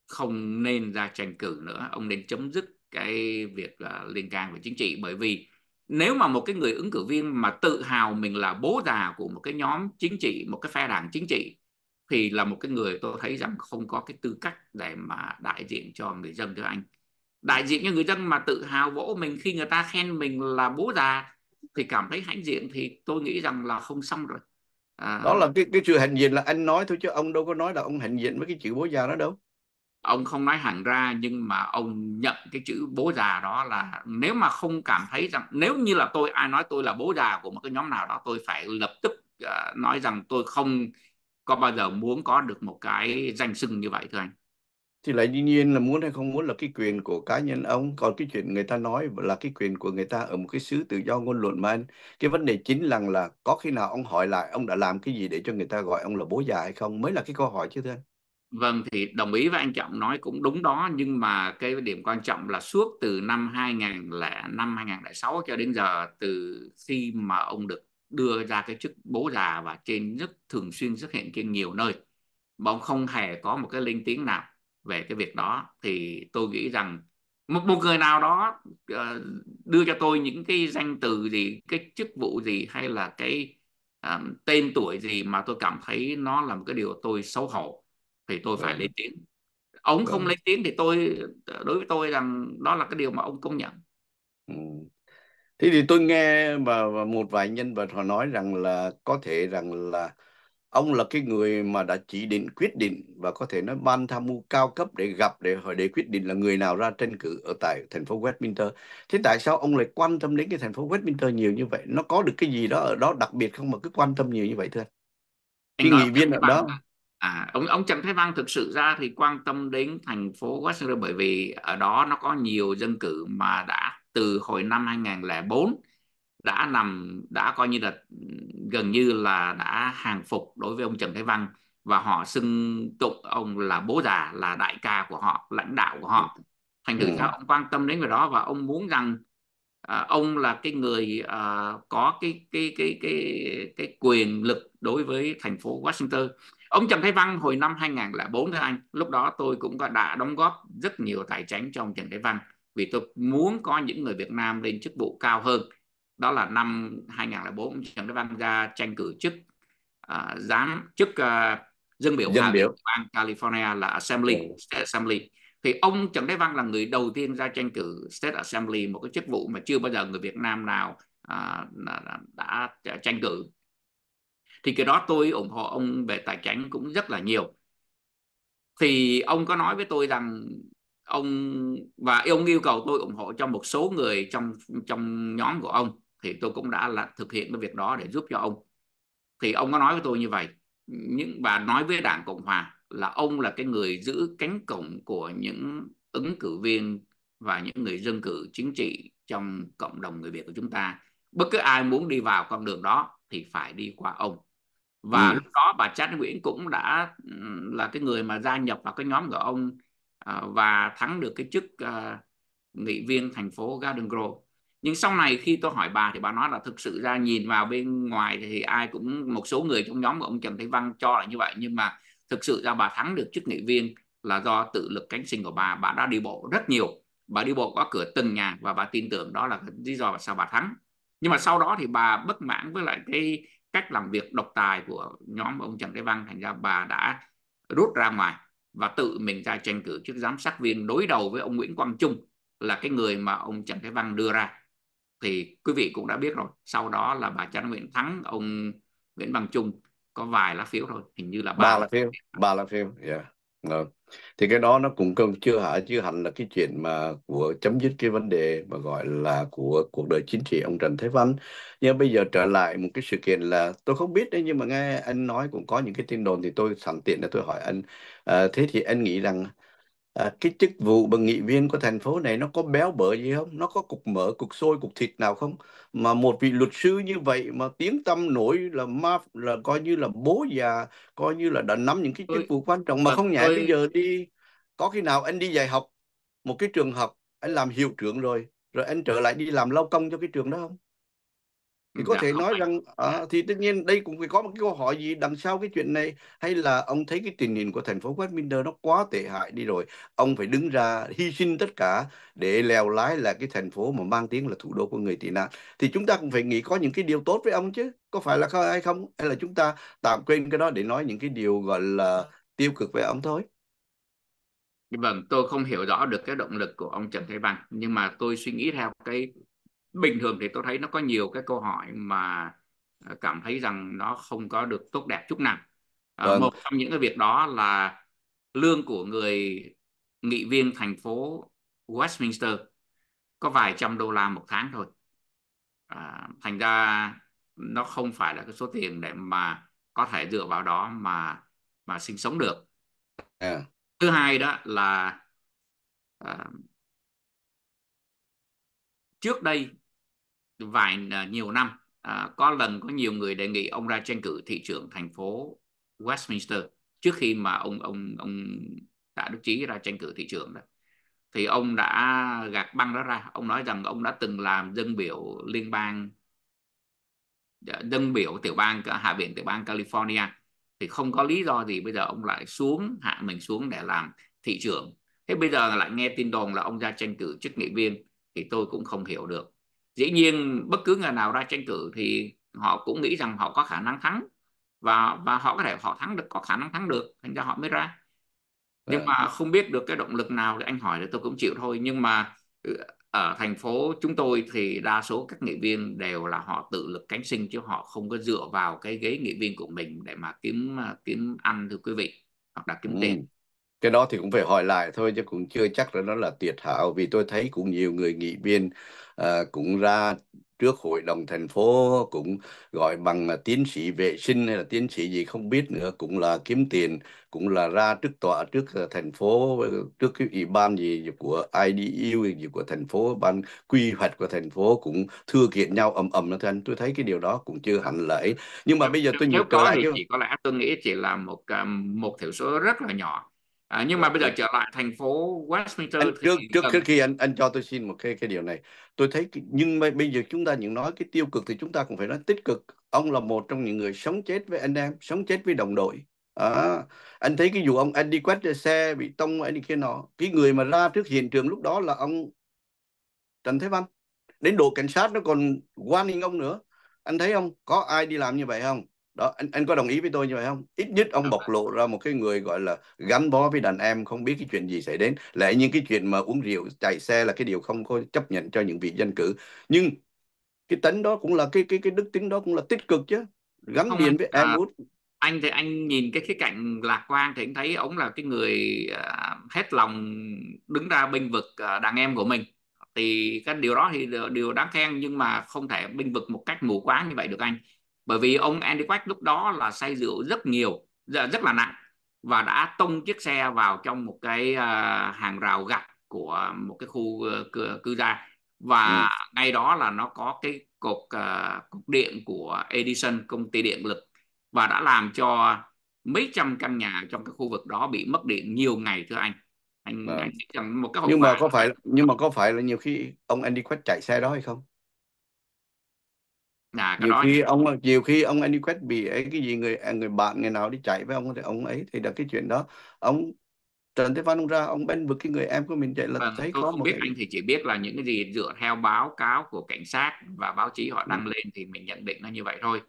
không nên ra tranh cử nữa, ông nên chấm dứt cái việc uh, liên can về chính trị bởi vì nếu mà một cái người ứng cử viên mà tự hào mình là bố già của một cái nhóm chính trị một cái phe đảng chính trị thì là một cái người tôi thấy rằng không có cái tư cách để mà đại diện cho người dân nước Anh đại diện cho người dân mà tự hào vỗ mình khi người ta khen mình là bố già thì cảm thấy hãnh diện thì tôi nghĩ rằng là không xong rồi à... đó là cái cái sự hạnh diện là anh nói thôi chứ ông đâu có nói là ông hạnh diện với cái chữ bố già đó đâu ông không nói hẳn ra nhưng mà ông nhận cái chữ bố già đó là nếu mà không cảm thấy rằng nếu như là tôi ai nói tôi là bố già của một cái nhóm nào đó tôi phải lập tức uh, nói rằng tôi không có bao giờ muốn có được một cái danh xưng như vậy thưa anh thì lại đương nhiên là muốn hay không muốn là cái quyền của cá nhân ông còn cái chuyện người ta nói là cái quyền của người ta ở một cái xứ tự do ngôn luận mà anh cái vấn đề chính là là có khi nào ông hỏi lại ông đã làm cái gì để cho người ta gọi ông là bố già hay không mới là cái câu hỏi chứ thưa anh Vâng thì đồng ý với anh Trọng nói cũng đúng đó nhưng mà cái điểm quan trọng là suốt từ năm 2005 2006 cho đến giờ từ khi mà ông được đưa ra cái chức bố già và trên rất thường xuyên xuất hiện trên nhiều nơi mà ông không hề có một cái linh tiếng nào về cái việc đó thì tôi nghĩ rằng một, một người nào đó uh, đưa cho tôi những cái danh từ gì cái chức vụ gì hay là cái uh, tên tuổi gì mà tôi cảm thấy nó là một cái điều tôi xấu hổ thì tôi phải vâng. lên tiếng ông không vâng. lên tiếng thì tôi đối với tôi rằng đó là cái điều mà ông công nhận ừ. thế thì tôi nghe và, một vài nhân vật họ nói rằng là có thể rằng là ông là cái người mà đã chỉ định quyết định và có thể nói ban tham mưu cao cấp để gặp để hỏi để quyết định là người nào ra tranh cử ở tại thành phố Westminster. Thế tại sao ông lại quan tâm đến cái thành phố Westminster nhiều như vậy? Nó có được cái gì đó ở đó đặc biệt không mà cứ quan tâm nhiều như vậy thưa anh? Cái nghị viên ở đó à ông ông Trần Thái Văn thực sự ra thì quan tâm đến thành phố Washington bởi vì ở đó nó có nhiều dân cử mà đã từ hồi năm 2004 đã nằm đã coi như là gần như là đã hàng phục đối với ông Trần Thái Văn và họ xưng tụng ông là bố già là đại ca của họ lãnh đạo của họ thành thử ừ. ra ông quan tâm đến cái đó và ông muốn rằng à, ông là cái người à, có cái cái cái cái cái quyền lực đối với thành phố Washington ông Trần Thái Văn hồi năm 2004 thưa anh lúc đó tôi cũng đã đóng góp rất nhiều tài chính cho ông Trần Thái Văn vì tôi muốn có những người Việt Nam lên chức vụ cao hơn đó là năm 2004 ông Trần Thái Văn ra tranh cử chức uh, giám chức uh, dân biểu dân biểu bang California là Assembly ừ. State Assembly thì ông Trần Thái Văn là người đầu tiên ra tranh cử State Assembly một cái chức vụ mà chưa bao giờ người Việt Nam nào uh, đã tranh cử thì cái đó tôi ủng hộ ông về tài chính cũng rất là nhiều thì ông có nói với tôi rằng ông và ông yêu cầu tôi ủng hộ cho một số người trong trong nhóm của ông thì tôi cũng đã là thực hiện cái việc đó để giúp cho ông thì ông có nói với tôi như vậy những và nói với đảng cộng hòa là ông là cái người giữ cánh cổng của những ứng cử viên và những người dân cử chính trị trong cộng đồng người việt của chúng ta bất cứ ai muốn đi vào con đường đó thì phải đi qua ông và ừ. lúc đó bà Trác Nguyễn cũng đã là cái người mà gia nhập vào cái nhóm của ông à, và thắng được cái chức à, nghị viên thành phố Garden Grove nhưng sau này khi tôi hỏi bà thì bà nói là thực sự ra nhìn vào bên ngoài thì ai cũng một số người trong nhóm của ông Trần Thế Văn cho là như vậy nhưng mà thực sự ra bà thắng được chức nghị viên là do tự lực cánh sinh của bà bà đã đi bộ rất nhiều bà đi bộ qua cửa từng nhà và bà tin tưởng đó là lý do tại sao bà thắng nhưng mà sau đó thì bà bất mãn với lại cái cách làm việc độc tài của nhóm ông Trần Thế Văn thành ra bà đã rút ra ngoài và tự mình ra tranh cử chức giám sát viên đối đầu với ông Nguyễn Quang Trung là cái người mà ông Trần Thế Văn đưa ra thì quý vị cũng đã biết rồi sau đó là bà Trần Nguyễn Thắng ông Nguyễn Văn Trung có vài lá phiếu thôi hình như là ba, ba lá phiếu ba lá phiếu yeah. Ờ. Thì cái đó nó cũng cần chưa hẳn chưa hẳn là cái chuyện mà của chấm dứt cái vấn đề mà gọi là của cuộc đời chính trị ông Trần Thế Văn. Nhưng bây giờ trở lại một cái sự kiện là tôi không biết đấy nhưng mà nghe anh nói cũng có những cái tin đồn thì tôi sẵn tiện là tôi hỏi anh ờ, thế thì anh nghĩ rằng à, cái chức vụ bằng nghị viên của thành phố này nó có béo bở gì không nó có cục mỡ cục sôi cục thịt nào không mà một vị luật sư như vậy mà tiếng tăm nổi là ma là coi như là bố già coi như là đã nắm những cái chức vụ quan trọng mà không nhảy bây giờ đi có khi nào anh đi dạy học một cái trường học anh làm hiệu trưởng rồi rồi anh trở lại đi làm lao công cho cái trường đó không thì có dạ, thể nói rằng à, thì tất nhiên đây cũng phải có một cái câu hỏi gì đằng sau cái chuyện này hay là ông thấy cái tình hình của thành phố Westminster nó quá tệ hại đi rồi ông phải đứng ra hy sinh tất cả để lèo lái là cái thành phố mà mang tiếng là thủ đô của người tị nạn thì chúng ta cũng phải nghĩ có những cái điều tốt với ông chứ có phải là hay không hay là chúng ta tạm quên cái đó để nói những cái điều gọi là tiêu cực về ông thôi vâng tôi không hiểu rõ được cái động lực của ông Trần Thái Bằng nhưng mà tôi suy nghĩ theo cái bình thường thì tôi thấy nó có nhiều cái câu hỏi mà ờ, cảm thấy rằng nó không có được tốt đẹp chút nào ờ, vâng. một trong những cái việc đó là lương của người nghị viên thành phố Westminster có vài trăm đô la một tháng thôi à, thành ra nó không phải là cái số tiền để mà có thể dựa vào đó mà mà sinh sống được à. thứ hai đó là à, trước đây vài à, nhiều năm à, có lần có nhiều người đề nghị ông ra tranh cử thị trưởng thành phố Westminster trước khi mà ông ông ông Tạ Đức Chí ra tranh cử thị trưởng đó thì ông đã gạt băng đó ra ông nói rằng ông đã từng làm dân biểu liên bang dạ, dân biểu tiểu bang hạ viện tiểu bang California thì không có lý do gì bây giờ ông lại xuống hạ mình xuống để làm thị trưởng thế bây giờ lại nghe tin đồn là ông ra tranh cử chức nghị viên thì tôi cũng không hiểu được dĩ nhiên bất cứ người nào ra tranh cử thì họ cũng nghĩ rằng họ có khả năng thắng và và họ có thể họ thắng được có khả năng thắng được thành ra họ mới ra nhưng vâng. mà không biết được cái động lực nào thì anh hỏi thì tôi cũng chịu thôi nhưng mà ừ, ở thành phố chúng tôi thì đa số các nghị viên đều là họ tự lực cánh sinh chứ họ không có dựa vào cái ghế nghị viên của mình để mà kiếm à, kiếm ăn thưa quý vị hoặc là kiếm ừ. tiền cái đó thì cũng phải hỏi lại thôi chứ cũng chưa chắc là nó là tuyệt hảo vì tôi thấy cũng nhiều người nghị viên uh, cũng ra trước hội đồng thành phố cũng gọi bằng là tiến sĩ vệ sinh hay là tiến sĩ gì không biết nữa cũng là kiếm tiền cũng là ra trước tòa trước ờ, thành phố ờ, trước cái ủy ban gì của IDU e gì của thành phố ban quy hoạch của thành phố cũng thưa kiện nhau ầm ầm nó anh tôi thấy cái điều đó cũng chưa hẳn lợi nhưng mà bây giờ tôi nếu có thì chỉ có lẽ tôi nghĩ chỉ là một một thiểu số rất là nhỏ À, nhưng mà bây giờ trở lại thành phố Westminster anh, trước thì... trước cần... khi anh anh cho tôi xin một cái cái điều này tôi thấy nhưng mà bây giờ chúng ta những nói cái tiêu cực thì chúng ta cũng phải nói tích cực ông là một trong những người sống chết với anh em sống chết với đồng đội à, anh thấy cái vụ ông anh đi quét xe bị tông anh đi kia nọ cái người mà ra trước hiện trường lúc đó là ông Trần Thế Văn đến đội cảnh sát nó còn quan warning ông nữa anh thấy không có ai đi làm như vậy không đó anh anh có đồng ý với tôi như vậy không ít nhất ông bộc lộ ra một cái người gọi là gắn bó với đàn em không biết cái chuyện gì xảy đến lẽ những cái chuyện mà uống rượu chạy xe là cái điều không có chấp nhận cho những vị danh cử nhưng cái tính đó cũng là cái cái cái đức tính đó cũng là tích cực chứ gắn liền với à, em út anh thì anh nhìn cái khía cạnh lạc quan thì anh thấy ông là cái người à, hết lòng đứng ra bênh vực à, đàn em của mình thì cái điều đó thì điều đáng khen nhưng mà không thể bênh vực một cách mù quáng như vậy được anh bởi vì ông Andy Quách lúc đó là say rượu rất nhiều rất là nặng và đã tông chiếc xe vào trong một cái à, hàng rào gạch của một cái khu ờ, cư, cư gia và ừ. ngay đó là nó có cái cột uh, à, cục điện của Edison công ty điện lực và đã làm cho mấy trăm căn nhà trong cái khu vực đó bị mất điện nhiều ngày thưa anh anh, vâng. anh một cái nhưng mà có phải nhưng mà có phải là nhiều khi ông Andy Quách chạy xe đó hay không à, nhiều khi đó... ông nhiều khi ông Andy quét bị ấy cái gì người à, người bạn người nào đi chạy với ông thì ông ấy thì là cái chuyện đó ông Trần Thế Phan ông ra ông bên vực cái người em của mình chạy là vâng, thấy tôi có không một biết cái... anh thì chỉ biết là những cái gì dựa theo báo cáo của cảnh sát và báo chí họ đăng ừ. lên thì mình nhận định nó như vậy thôi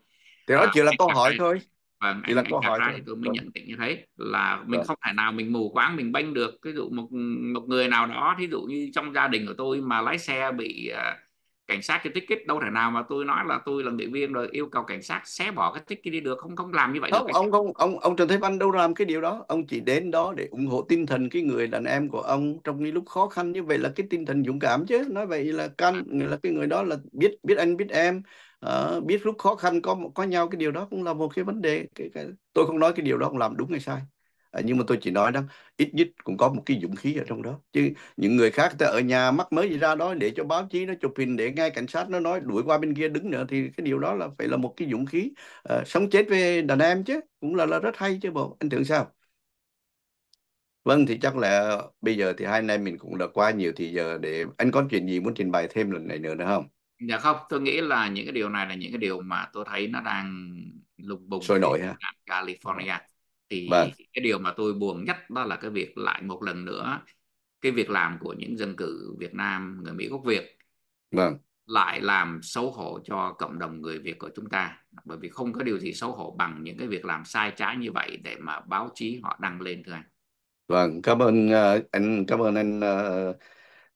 thì đó à, chỉ là câu hỏi đây. thôi vâng chỉ anh, là câu hỏi thôi. thì tôi mình vâng. nhận định như thế là mình Được. Vâng. không thể nào mình mù quáng mình banh được ví dụ một một người nào đó thí dụ như trong gia đình của tôi mà lái xe bị uh, cảnh sát cho ticket đâu thể nào mà tôi nói là tôi là nghị viên rồi yêu cầu cảnh sát xé bỏ cái ticket đi được không không làm như vậy không được. ông không ông ông Trần Thế Văn đâu làm cái điều đó ông chỉ đến đó để ủng hộ tinh thần cái người đàn em của ông trong những lúc khó khăn như vậy là cái tinh thần dũng cảm chứ nói vậy là can người là cái người đó là biết biết anh biết em uh, biết lúc khó khăn có có nhau cái điều đó cũng là một cái vấn đề cái, cái tôi không nói cái điều đó ông làm đúng hay sai Ờ, nhưng mà tôi chỉ nói đó ít nhất cũng có một cái dũng khí ở trong đó chứ những người khác ta ở nhà mắc mới gì ra đó để cho báo chí nó chụp hình để ngay cảnh sát nó nói đuổi qua bên kia đứng nữa thì cái điều đó là phải là một cái dũng khí à, sống chết về đàn em chứ cũng là là rất hay chứ bộ anh tưởng sao Vâng thì chắc là bây giờ thì hai anh em mình cũng đã qua nhiều thì giờ để anh có chuyện gì muốn trình bày thêm lần này nữa nữa không? Dạ không, tôi nghĩ là những cái điều này là những cái điều mà tôi thấy nó đang lùng bùng sôi nổi ha. California thì vâng. cái điều mà tôi buồn nhất đó là cái việc lại một lần nữa cái việc làm của những dân cử Việt Nam người Mỹ gốc Việt vâng. lại làm xấu hổ cho cộng đồng người Việt của chúng ta bởi vì không có điều gì xấu hổ bằng những cái việc làm sai trái như vậy để mà báo chí họ đăng lên thưa anh vâng cảm ơn ờ, anh cảm ơn anh ờ,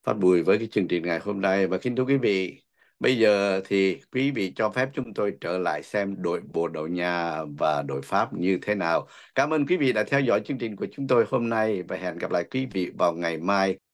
Phát Bùi với cái chương trình ngày hôm nay và kính thưa quý vị Bây giờ thì quý vị cho phép chúng tôi trở lại xem đội Bồ Đào Nha và đội Pháp như thế nào. Cảm ơn quý vị đã theo dõi chương trình của chúng tôi hôm nay và hẹn gặp lại quý vị vào ngày mai.